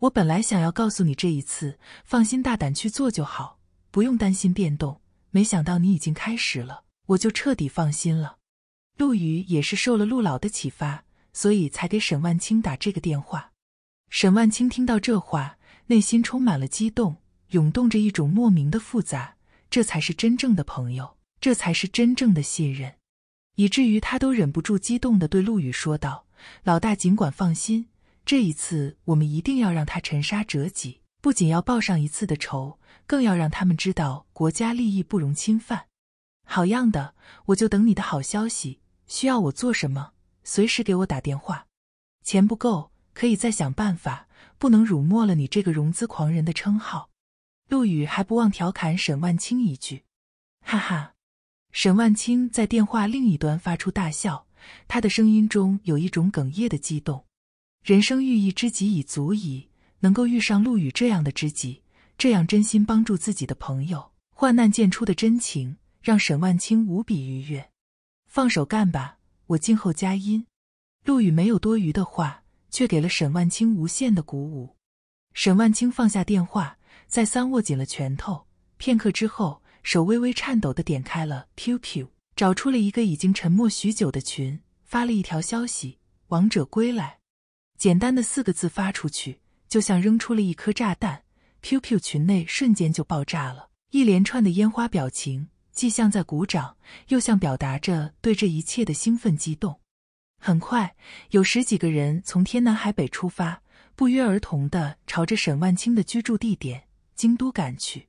我本来想要告诉你，这一次放心大胆去做就好，不用担心变动。没想到你已经开始了，我就彻底放心了。陆羽也是受了陆老的启发，所以才给沈万青打这个电话。沈万青听到这话，内心充满了激动，涌动着一种莫名的复杂。这才是真正的朋友，这才是真正的信任，以至于他都忍不住激动地对陆羽说道：“老大，尽管放心。”这一次，我们一定要让他沉沙折戟。不仅要报上一次的仇，更要让他们知道国家利益不容侵犯。好样的，我就等你的好消息。需要我做什么，随时给我打电话。钱不够，可以再想办法，不能辱没了你这个融资狂人的称号。陆羽还不忘调侃沈万青一句：“哈哈。”沈万青在电话另一端发出大笑，他的声音中有一种哽咽的激动。人生遇一知己已足矣，能够遇上陆羽这样的知己，这样真心帮助自己的朋友，患难见出的真情，让沈万青无比愉悦。放手干吧，我静候佳音。陆羽没有多余的话，却给了沈万青无限的鼓舞。沈万青放下电话，再三握紧了拳头。片刻之后，手微微颤抖的点开了 QQ，找出了一个已经沉默许久的群，发了一条消息：王者归来。简单的四个字发出去，就像扔出了一颗炸弹，QQ 群内瞬间就爆炸了。一连串的烟花表情，既像在鼓掌，又像表达着对这一切的兴奋激动。很快，有十几个人从天南海北出发，不约而同的朝着沈万青的居住地点京都赶去。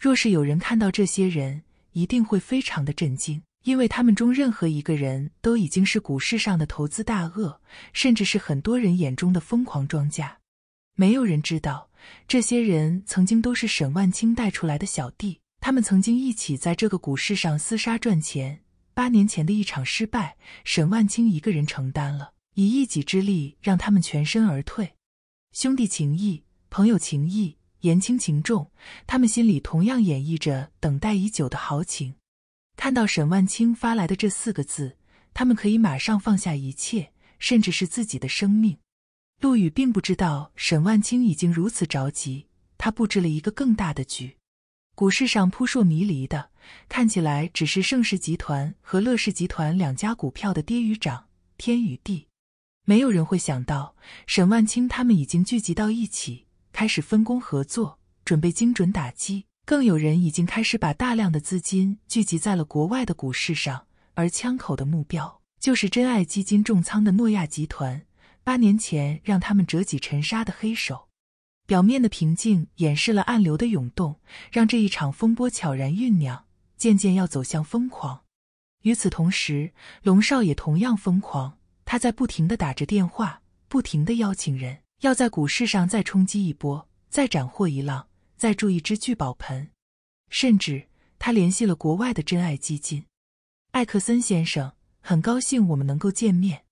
若是有人看到这些人，一定会非常的震惊。因为他们中任何一个人都已经是股市上的投资大鳄，甚至是很多人眼中的疯狂庄家。没有人知道，这些人曾经都是沈万青带出来的小弟，他们曾经一起在这个股市上厮杀赚钱。八年前的一场失败，沈万青一个人承担了，以一己之力让他们全身而退。兄弟情谊，朋友情谊，言轻情重，他们心里同样演绎着等待已久的豪情。看到沈万青发来的这四个字，他们可以马上放下一切，甚至是自己的生命。陆羽并不知道沈万青已经如此着急，他布置了一个更大的局。股市上扑朔迷离的，看起来只是盛世集团和乐视集团两家股票的跌与涨，天与地。没有人会想到沈万青他们已经聚集到一起，开始分工合作，准备精准打击。更有人已经开始把大量的资金聚集在了国外的股市上，而枪口的目标就是真爱基金重仓的诺亚集团，八年前让他们折戟沉沙的黑手。表面的平静掩饰了暗流的涌动，让这一场风波悄然酝酿，渐渐要走向疯狂。与此同时，龙少也同样疯狂，他在不停的打着电话，不停的邀请人，要在股市上再冲击一波，再斩获一浪。再铸一只聚宝盆，甚至他联系了国外的真爱基金。艾克森先生很高兴我们能够见面。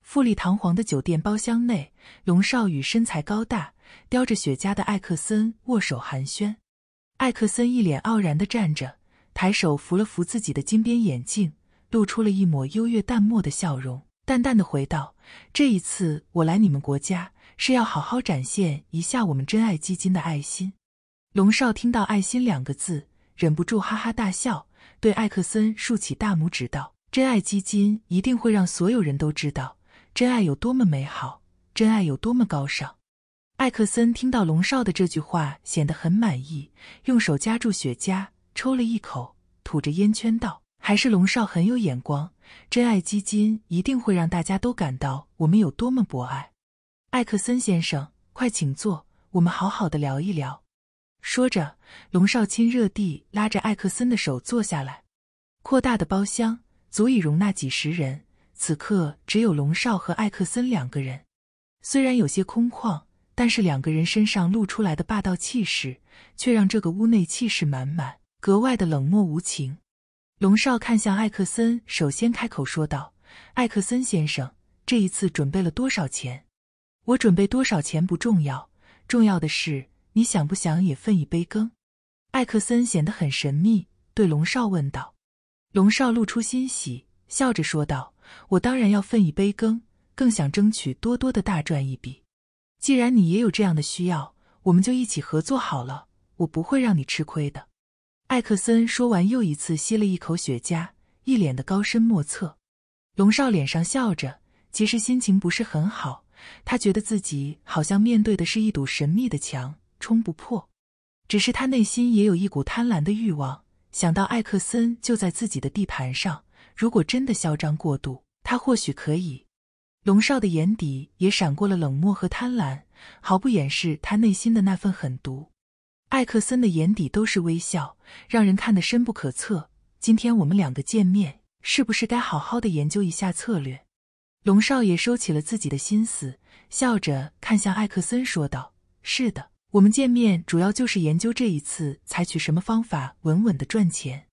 富丽堂皇的酒店包厢内，龙少与身材高大、叼着雪茄的艾克森握手寒暄。艾克森一脸傲然地站着，抬手扶了扶自己的金边眼镜，露出了一抹优越淡漠的笑容，淡淡地回道：“这一次我来你们国家，是要好好展现一下我们真爱基金的爱心。”龙少听到“爱心”两个字，忍不住哈哈大笑，对艾克森竖起大拇指道：“真爱基金一定会让所有人都知道真爱有多么美好，真爱有多么高尚。”艾克森听到龙少的这句话，显得很满意，用手夹住雪茄抽了一口，吐着烟圈道：“还是龙少很有眼光，真爱基金一定会让大家都感到我们有多么博爱。”艾克森先生，快请坐，我们好好的聊一聊。说着，龙少亲热地拉着艾克森的手坐下来。扩大的包厢足以容纳几十人，此刻只有龙少和艾克森两个人。虽然有些空旷，但是两个人身上露出来的霸道气势，却让这个屋内气势满满，格外的冷漠无情。龙少看向艾克森，首先开口说道：“艾克森先生，这一次准备了多少钱？我准备多少钱不重要，重要的是。”你想不想也分一杯羹？艾克森显得很神秘，对龙少问道。龙少露出欣喜，笑着说道：“我当然要分一杯羹，更想争取多多的大赚一笔。既然你也有这样的需要，我们就一起合作好了，我不会让你吃亏的。”艾克森说完，又一次吸了一口雪茄，一脸的高深莫测。龙少脸上笑着，其实心情不是很好，他觉得自己好像面对的是一堵神秘的墙。冲不破，只是他内心也有一股贪婪的欲望。想到艾克森就在自己的地盘上，如果真的嚣张过度，他或许可以。龙少的眼底也闪过了冷漠和贪婪，毫不掩饰他内心的那份狠毒。艾克森的眼底都是微笑，让人看得深不可测。今天我们两个见面，是不是该好好的研究一下策略？龙少爷收起了自己的心思，笑着看向艾克森说道：“是的。”我们见面主要就是研究这一次采取什么方法稳稳的赚钱，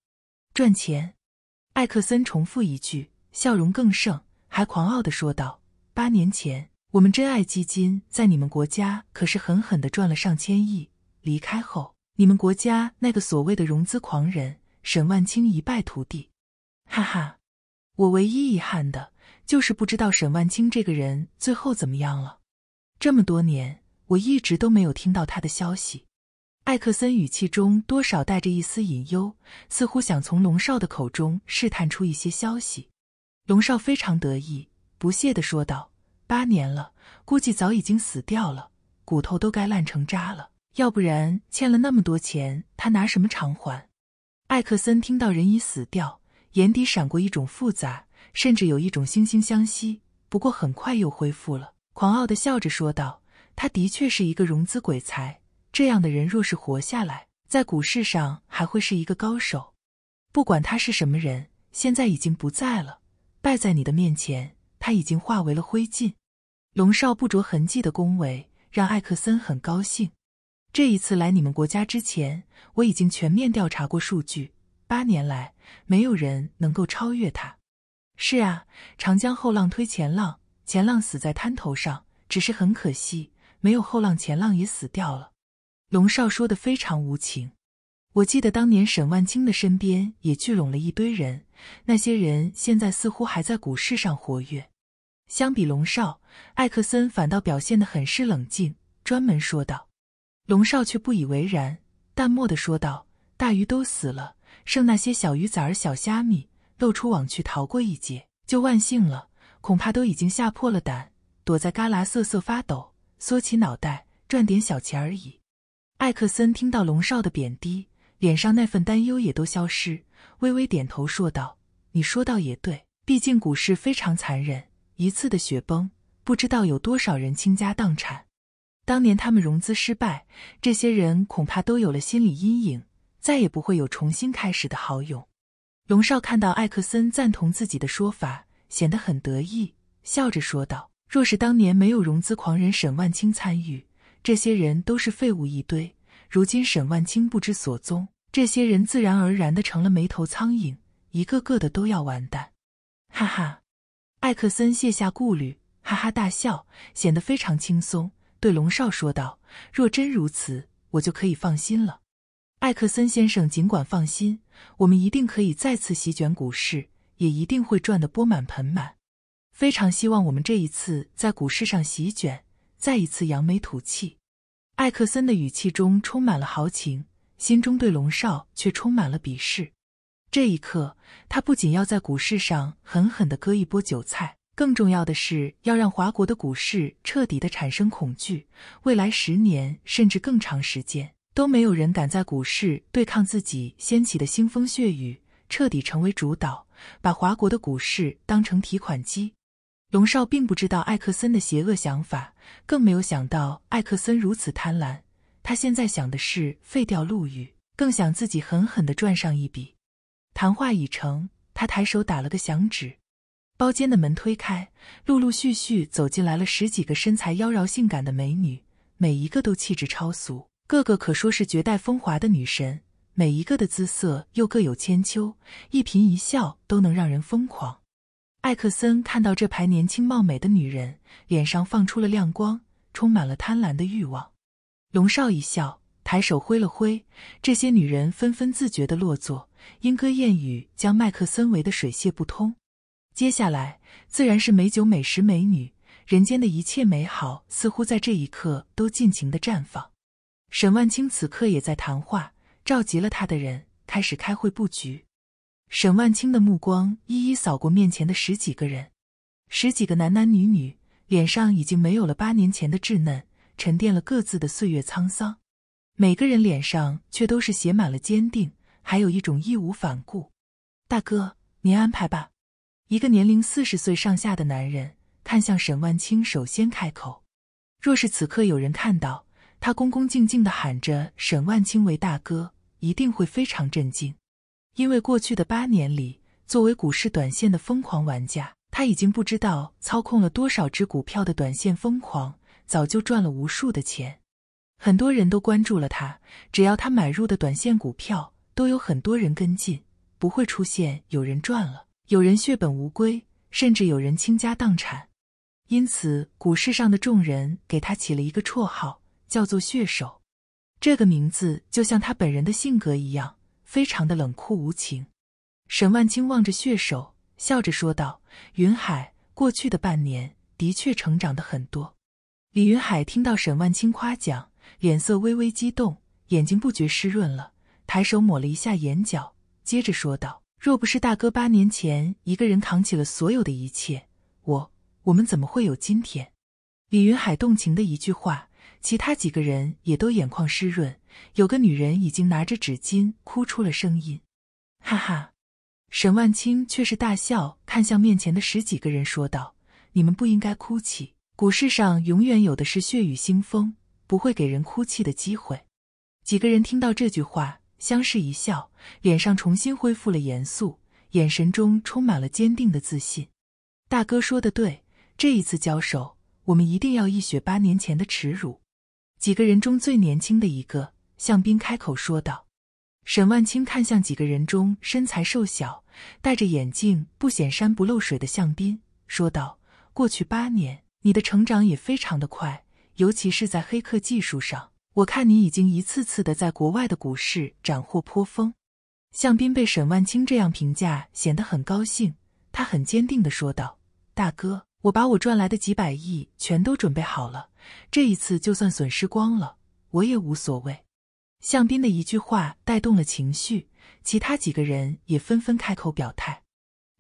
赚钱。艾克森重复一句，笑容更盛，还狂傲的说道：“八年前，我们真爱基金在你们国家可是狠狠的赚了上千亿。离开后，你们国家那个所谓的融资狂人沈万青一败涂地。哈哈，我唯一遗憾的就是不知道沈万青这个人最后怎么样了，这么多年。”我一直都没有听到他的消息。艾克森语气中多少带着一丝隐忧，似乎想从龙少的口中试探出一些消息。龙少非常得意，不屑的说道：“八年了，估计早已经死掉了，骨头都该烂成渣了。要不然欠了那么多钱，他拿什么偿还？”艾克森听到人已死掉，眼底闪过一种复杂，甚至有一种惺惺相惜，不过很快又恢复了，狂傲的笑着说道。他的确是一个融资鬼才，这样的人若是活下来，在股市上还会是一个高手。不管他是什么人，现在已经不在了，败在你的面前，他已经化为了灰烬。龙少不着痕迹的恭维让艾克森很高兴。这一次来你们国家之前，我已经全面调查过数据，八年来没有人能够超越他。是啊，长江后浪推前浪，前浪死在滩头上，只是很可惜。没有后浪前浪也死掉了。龙少说的非常无情。我记得当年沈万青的身边也聚拢了一堆人，那些人现在似乎还在股市上活跃。相比龙少，艾克森反倒表现得很是冷静，专门说道。龙少却不以为然，淡漠的说道：“大鱼都死了，剩那些小鱼仔儿、小虾米，露出网去逃过一劫就万幸了，恐怕都已经吓破了胆，躲在旮旯瑟瑟发抖。”缩起脑袋，赚点小钱而已。艾克森听到龙少的贬低，脸上那份担忧也都消失，微微点头说道：“你说到也对，毕竟股市非常残忍，一次的雪崩，不知道有多少人倾家荡产。当年他们融资失败，这些人恐怕都有了心理阴影，再也不会有重新开始的好勇。”龙少看到艾克森赞同自己的说法，显得很得意，笑着说道。若是当年没有融资狂人沈万青参与，这些人都是废物一堆。如今沈万青不知所踪，这些人自然而然的成了没头苍蝇，一个个的都要完蛋。哈哈，艾克森卸下顾虑，哈哈大笑，显得非常轻松，对龙少说道：“若真如此，我就可以放心了。”艾克森先生尽管放心，我们一定可以再次席卷股市，也一定会赚得钵满盆满。非常希望我们这一次在股市上席卷，再一次扬眉吐气。艾克森的语气中充满了豪情，心中对龙少却充满了鄙视。这一刻，他不仅要在股市上狠狠地割一波韭菜，更重要的是要让华国的股市彻底的产生恐惧。未来十年甚至更长时间，都没有人敢在股市对抗自己掀起的腥风血雨，彻底成为主导，把华国的股市当成提款机。龙少并不知道艾克森的邪恶想法，更没有想到艾克森如此贪婪。他现在想的是废掉陆羽，更想自己狠狠地赚上一笔。谈话已成，他抬手打了个响指，包间的门推开，陆陆续续走进来了十几个身材妖娆、性感的美女，每一个都气质超俗，个个可说是绝代风华的女神。每一个的姿色又各有千秋，一颦一笑都能让人疯狂。艾克森看到这排年轻貌美的女人，脸上放出了亮光，充满了贪婪的欲望。龙少一笑，抬手挥了挥，这些女人纷纷自觉地落座，莺歌燕语将麦克森围得水泄不通。接下来自然是美酒、美食、美女，人间的一切美好似乎在这一刻都尽情地绽放。沈万清此刻也在谈话，召集了他的人，开始开会布局。沈万青的目光一一扫过面前的十几个人，十几个男男女女脸上已经没有了八年前的稚嫩，沉淀了各自的岁月沧桑。每个人脸上却都是写满了坚定，还有一种义无反顾。大哥，您安排吧。一个年龄四十岁上下的男人看向沈万清，首先开口。若是此刻有人看到他恭恭敬敬地喊着沈万清为大哥，一定会非常震惊。因为过去的八年里，作为股市短线的疯狂玩家，他已经不知道操控了多少只股票的短线疯狂，早就赚了无数的钱。很多人都关注了他，只要他买入的短线股票，都有很多人跟进，不会出现有人赚了，有人血本无归，甚至有人倾家荡产。因此，股市上的众人给他起了一个绰号，叫做“血手”。这个名字就像他本人的性格一样。非常的冷酷无情，沈万青望着血手，笑着说道：“云海，过去的半年，的确成长的很多。”李云海听到沈万青夸奖，脸色微微激动，眼睛不觉湿润了，抬手抹了一下眼角，接着说道：“若不是大哥八年前一个人扛起了所有的一切，我我们怎么会有今天？”李云海动情的一句话，其他几个人也都眼眶湿润。有个女人已经拿着纸巾哭出了声音，哈哈，沈万青却是大笑，看向面前的十几个人说道：“你们不应该哭泣，股市上永远有的是血雨腥风，不会给人哭泣的机会。”几个人听到这句话，相视一笑，脸上重新恢复了严肃，眼神中充满了坚定的自信。大哥说的对，这一次交手，我们一定要一雪八年前的耻辱。几个人中最年轻的一个。向斌开口说道，沈万青看向几个人中身材瘦小、戴着眼镜、不显山不露水的向斌，说道：“过去八年，你的成长也非常的快，尤其是在黑客技术上，我看你已经一次次的在国外的股市斩获颇丰。”向斌被沈万青这样评价，显得很高兴。他很坚定地说道：“大哥，我把我赚来的几百亿全都准备好了，这一次就算损失光了，我也无所谓。”向斌的一句话带动了情绪，其他几个人也纷纷开口表态。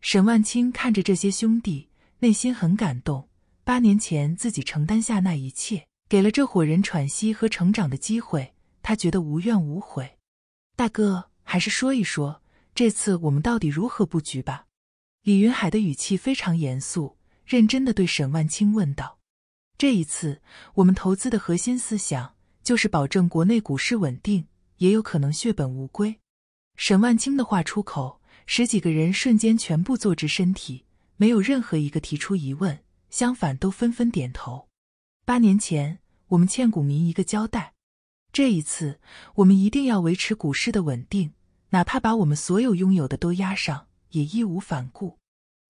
沈万清看着这些兄弟，内心很感动。八年前自己承担下那一切，给了这伙人喘息和成长的机会，他觉得无怨无悔。大哥，还是说一说，这次我们到底如何布局吧？李云海的语气非常严肃，认真的对沈万清问道：“这一次我们投资的核心思想。”就是保证国内股市稳定，也有可能血本无归。沈万青的话出口，十几个人瞬间全部坐直身体，没有任何一个提出疑问，相反都纷纷点头。八年前，我们欠股民一个交代，这一次，我们一定要维持股市的稳定，哪怕把我们所有拥有的都押上，也义无反顾。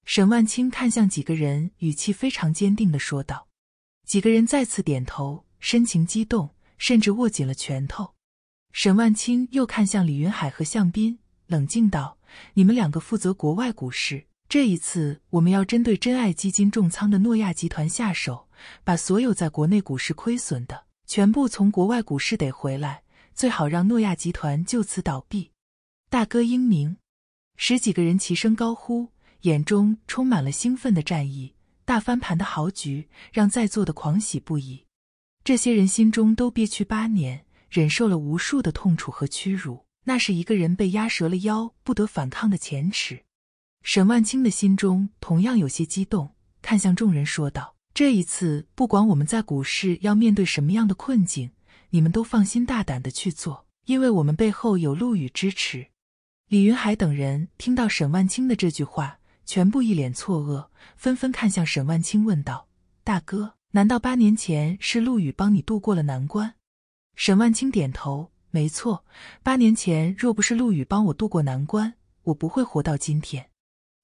沈万青看向几个人，语气非常坚定地说道。几个人再次点头，深情激动。甚至握紧了拳头。沈万青又看向李云海和向斌，冷静道：“你们两个负责国外股市。这一次，我们要针对真爱基金重仓的诺亚集团下手，把所有在国内股市亏损的，全部从国外股市得回来。最好让诺亚集团就此倒闭。”大哥英明！十几个人齐声高呼，眼中充满了兴奋的战意。大翻盘的豪局，让在座的狂喜不已。这些人心中都憋屈八年，忍受了无数的痛楚和屈辱，那是一个人被压折了腰不得反抗的前耻。沈万青的心中同样有些激动，看向众人说道：“这一次，不管我们在股市要面对什么样的困境，你们都放心大胆的去做，因为我们背后有陆羽支持。”李云海等人听到沈万青的这句话，全部一脸错愕，纷纷看向沈万青问道：“大哥。”难道八年前是陆羽帮你渡过了难关？沈万清点头，没错，八年前若不是陆羽帮我渡过难关，我不会活到今天。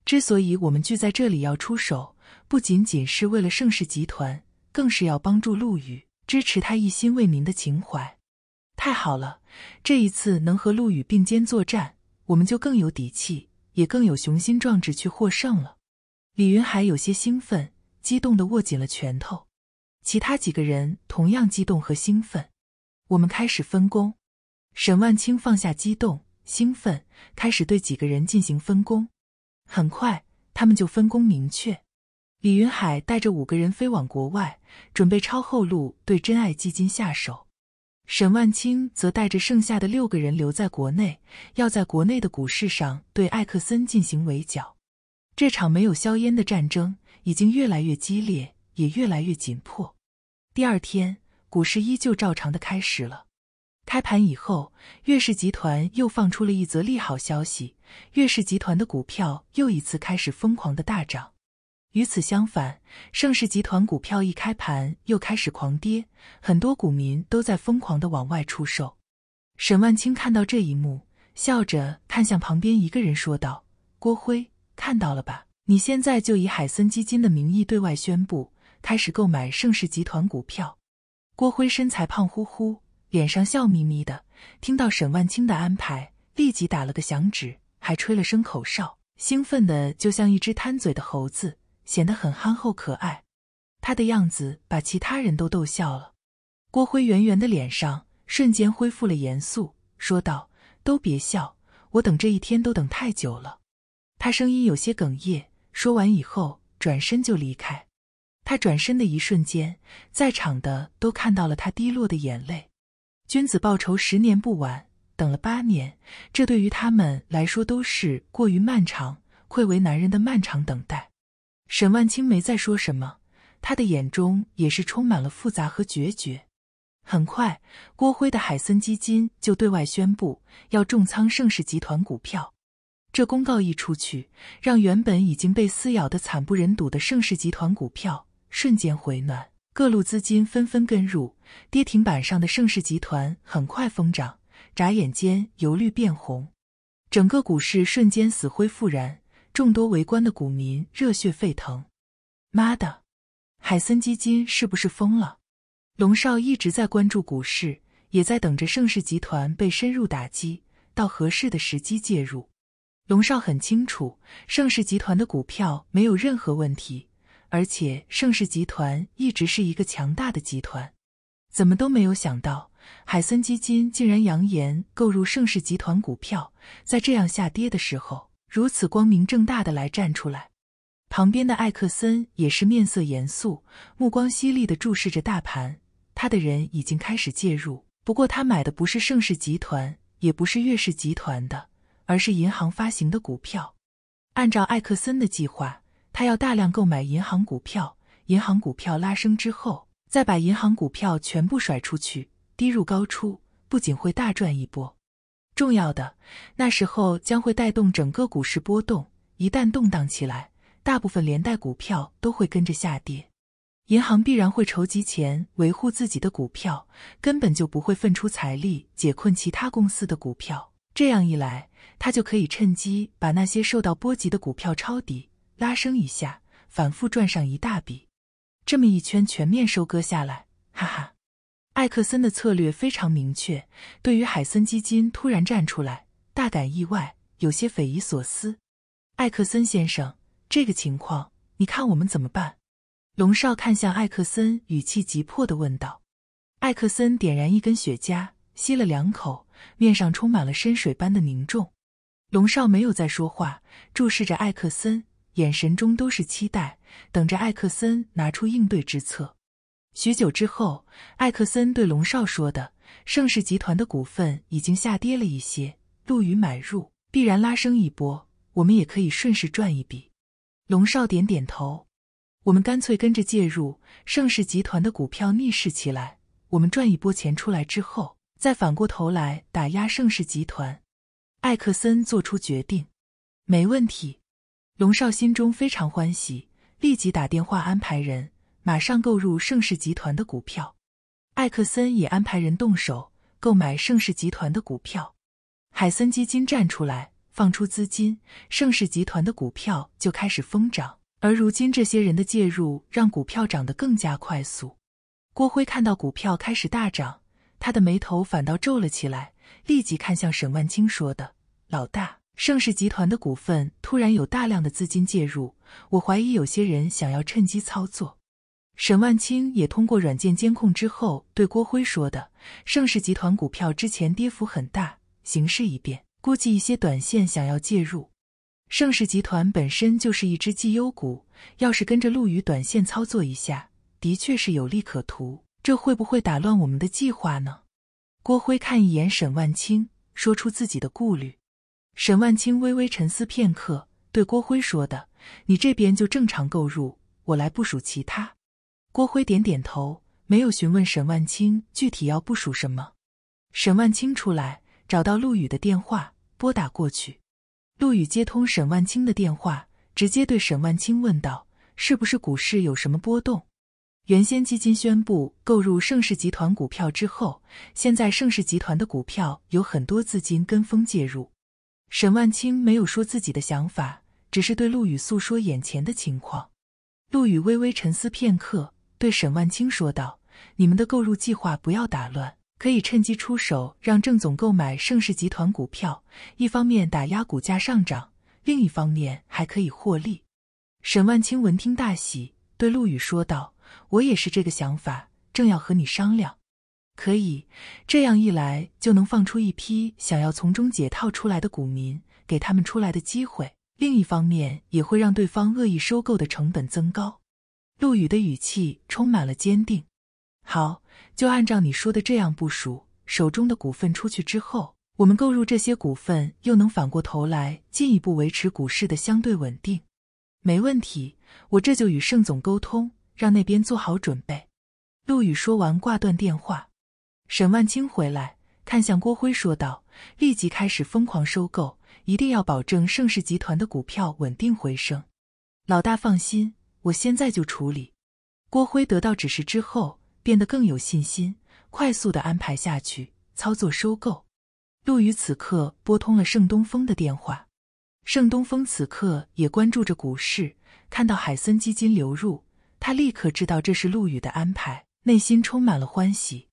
之所以我们聚在这里要出手，不仅仅是为了盛世集团，更是要帮助陆羽，支持他一心为民的情怀。太好了，这一次能和陆羽并肩作战，我们就更有底气，也更有雄心壮志去获胜了。李云海有些兴奋，激动地握紧了拳头。其他几个人同样激动和兴奋，我们开始分工。沈万青放下激动兴奋，开始对几个人进行分工。很快，他们就分工明确。李云海带着五个人飞往国外，准备抄后路对真爱基金下手。沈万青则带着剩下的六个人留在国内，要在国内的股市上对艾克森进行围剿。这场没有硝烟的战争已经越来越激烈。也越来越紧迫。第二天，股市依旧照常的开始了。开盘以后，粤氏集团又放出了一则利好消息，粤氏集团的股票又一次开始疯狂的大涨。与此相反，盛世集团股票一开盘又开始狂跌，很多股民都在疯狂的往外出售。沈万青看到这一幕，笑着看向旁边一个人说道：“郭辉，看到了吧？你现在就以海森基金的名义对外宣布。”开始购买盛世集团股票。郭辉身材胖乎乎，脸上笑眯眯的。听到沈万青的安排，立即打了个响指，还吹了声口哨，兴奋的就像一只贪嘴的猴子，显得很憨厚可爱。他的样子把其他人都逗笑了。郭辉圆圆的脸上瞬间恢复了严肃，说道：“都别笑，我等这一天都等太久了。”他声音有些哽咽，说完以后转身就离开。他转身的一瞬间，在场的都看到了他滴落的眼泪。君子报仇，十年不晚。等了八年，这对于他们来说都是过于漫长，愧为男人的漫长等待。沈万青没再说什么，他的眼中也是充满了复杂和决绝。很快，郭辉的海森基金就对外宣布要重仓盛世集团股票。这公告一出去，让原本已经被撕咬的惨不忍睹的盛世集团股票。瞬间回暖，各路资金纷纷跟入，跌停板上的盛世集团很快疯涨，眨眼间由绿变红，整个股市瞬间死灰复燃，众多围观的股民热血沸腾。妈的，海森基金是不是疯了？龙少一直在关注股市，也在等着盛世集团被深入打击，到合适的时机介入。龙少很清楚，盛世集团的股票没有任何问题。而且盛世集团一直是一个强大的集团，怎么都没有想到海森基金竟然扬言购入盛世集团股票，在这样下跌的时候，如此光明正大的来站出来。旁边的艾克森也是面色严肃，目光犀利的注视着大盘，他的人已经开始介入。不过他买的不是盛世集团，也不是粤氏集团的，而是银行发行的股票。按照艾克森的计划。他要大量购买银行股票，银行股票拉升之后，再把银行股票全部甩出去，低入高出，不仅会大赚一波，重要的，那时候将会带动整个股市波动。一旦动荡起来，大部分连带股票都会跟着下跌，银行必然会筹集钱维护自己的股票，根本就不会分出财力解困其他公司的股票。这样一来，他就可以趁机把那些受到波及的股票抄底。拉升一下，反复转上一大笔，这么一圈全面收割下来，哈哈！艾克森的策略非常明确，对于海森基金突然站出来，大感意外，有些匪夷所思。艾克森先生，这个情况，你看我们怎么办？龙少看向艾克森，语气急迫地问道。艾克森点燃一根雪茄，吸了两口，面上充满了深水般的凝重。龙少没有再说话，注视着艾克森。眼神中都是期待，等着艾克森拿出应对之策。许久之后，艾克森对龙少说的：“盛世集团的股份已经下跌了一些，陆羽买入必然拉升一波，我们也可以顺势赚一笔。”龙少点点头：“我们干脆跟着介入盛世集团的股票，逆势起来，我们赚一波钱出来之后，再反过头来打压盛世集团。”艾克森做出决定：“没问题。”龙少心中非常欢喜，立即打电话安排人，马上购入盛世集团的股票。艾克森也安排人动手购买盛世集团的股票。海森基金站出来放出资金，盛世集团的股票就开始疯涨。而如今这些人的介入，让股票涨得更加快速。郭辉看到股票开始大涨，他的眉头反倒皱了起来，立即看向沈万青，说的：“老大。”盛世集团的股份突然有大量的资金介入，我怀疑有些人想要趁机操作。沈万青也通过软件监控之后，对郭辉说的：“盛世集团股票之前跌幅很大，形势一变，估计一些短线想要介入。盛世集团本身就是一只绩优股，要是跟着陆羽短线操作一下，的确是有利可图。这会不会打乱我们的计划呢？”郭辉看一眼沈万青，说出自己的顾虑。沈万青微微沉思片刻，对郭辉说的：“你这边就正常购入，我来部署其他。”郭辉点点头，没有询问沈万青具体要部署什么。沈万青出来，找到陆羽的电话，拨打过去。陆羽接通沈万青的电话，直接对沈万青问道：“是不是股市有什么波动？原先基金宣布购入盛世集团股票之后，现在盛世集团的股票有很多资金跟风介入。”沈万青没有说自己的想法，只是对陆羽诉说眼前的情况。陆羽微微沉思片刻，对沈万青说道：“你们的购入计划不要打乱，可以趁机出手，让郑总购买盛世集团股票，一方面打压股价上涨，另一方面还可以获利。”沈万青闻听大喜，对陆羽说道：“我也是这个想法，正要和你商量。”可以，这样一来就能放出一批想要从中解套出来的股民，给他们出来的机会。另一方面，也会让对方恶意收购的成本增高。陆羽的语气充满了坚定。好，就按照你说的这样部署，手中的股份出去之后，我们购入这些股份，又能反过头来进一步维持股市的相对稳定。没问题，我这就与盛总沟通，让那边做好准备。陆羽说完，挂断电话。沈万青回来看向郭辉，说道：“立即开始疯狂收购，一定要保证盛世集团的股票稳定回升。”老大放心，我现在就处理。郭辉得到指示之后，变得更有信心，快速的安排下去操作收购。陆羽此刻拨通了盛东风的电话，盛东风此刻也关注着股市，看到海森基金流入，他立刻知道这是陆羽的安排，内心充满了欢喜。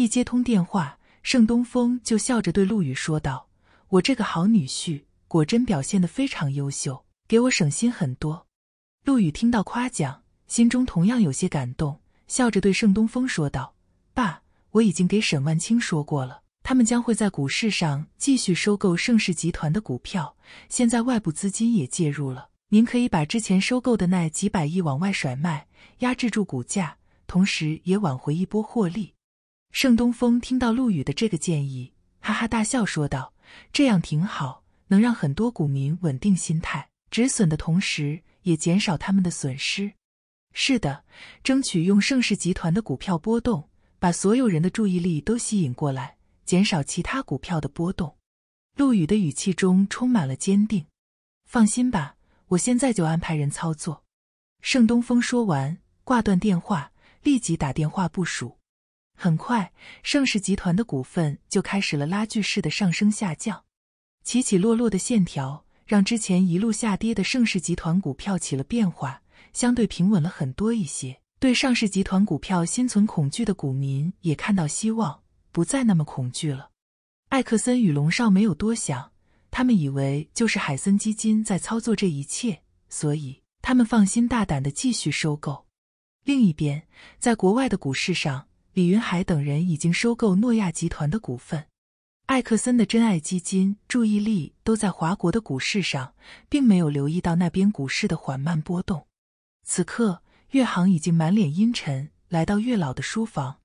一接通电话，盛东风就笑着对陆羽说道：“我这个好女婿果真表现得非常优秀，给我省心很多。”陆羽听到夸奖，心中同样有些感动，笑着对盛东风说道：“爸，我已经给沈万清说过了，他们将会在股市上继续收购盛世集团的股票。现在外部资金也介入了，您可以把之前收购的那几百亿往外甩卖，压制住股价，同时也挽回一波获利。”盛东风听到陆羽的这个建议，哈哈大笑说道：“这样挺好，能让很多股民稳定心态，止损的同时也减少他们的损失。是的，争取用盛世集团的股票波动，把所有人的注意力都吸引过来，减少其他股票的波动。”陆羽的语气中充满了坚定。“放心吧，我现在就安排人操作。”盛东风说完，挂断电话，立即打电话部署。很快，盛世集团的股份就开始了拉锯式的上升下降，起起落落的线条让之前一路下跌的盛世集团股票起了变化，相对平稳了很多一些。对上市集团股票心存恐惧的股民也看到希望，不再那么恐惧了。艾克森与龙少没有多想，他们以为就是海森基金在操作这一切，所以他们放心大胆的继续收购。另一边，在国外的股市上。李云海等人已经收购诺亚集团的股份，艾克森的真爱基金注意力都在华国的股市上，并没有留意到那边股市的缓慢波动。此刻，岳航已经满脸阴沉，来到岳老的书房。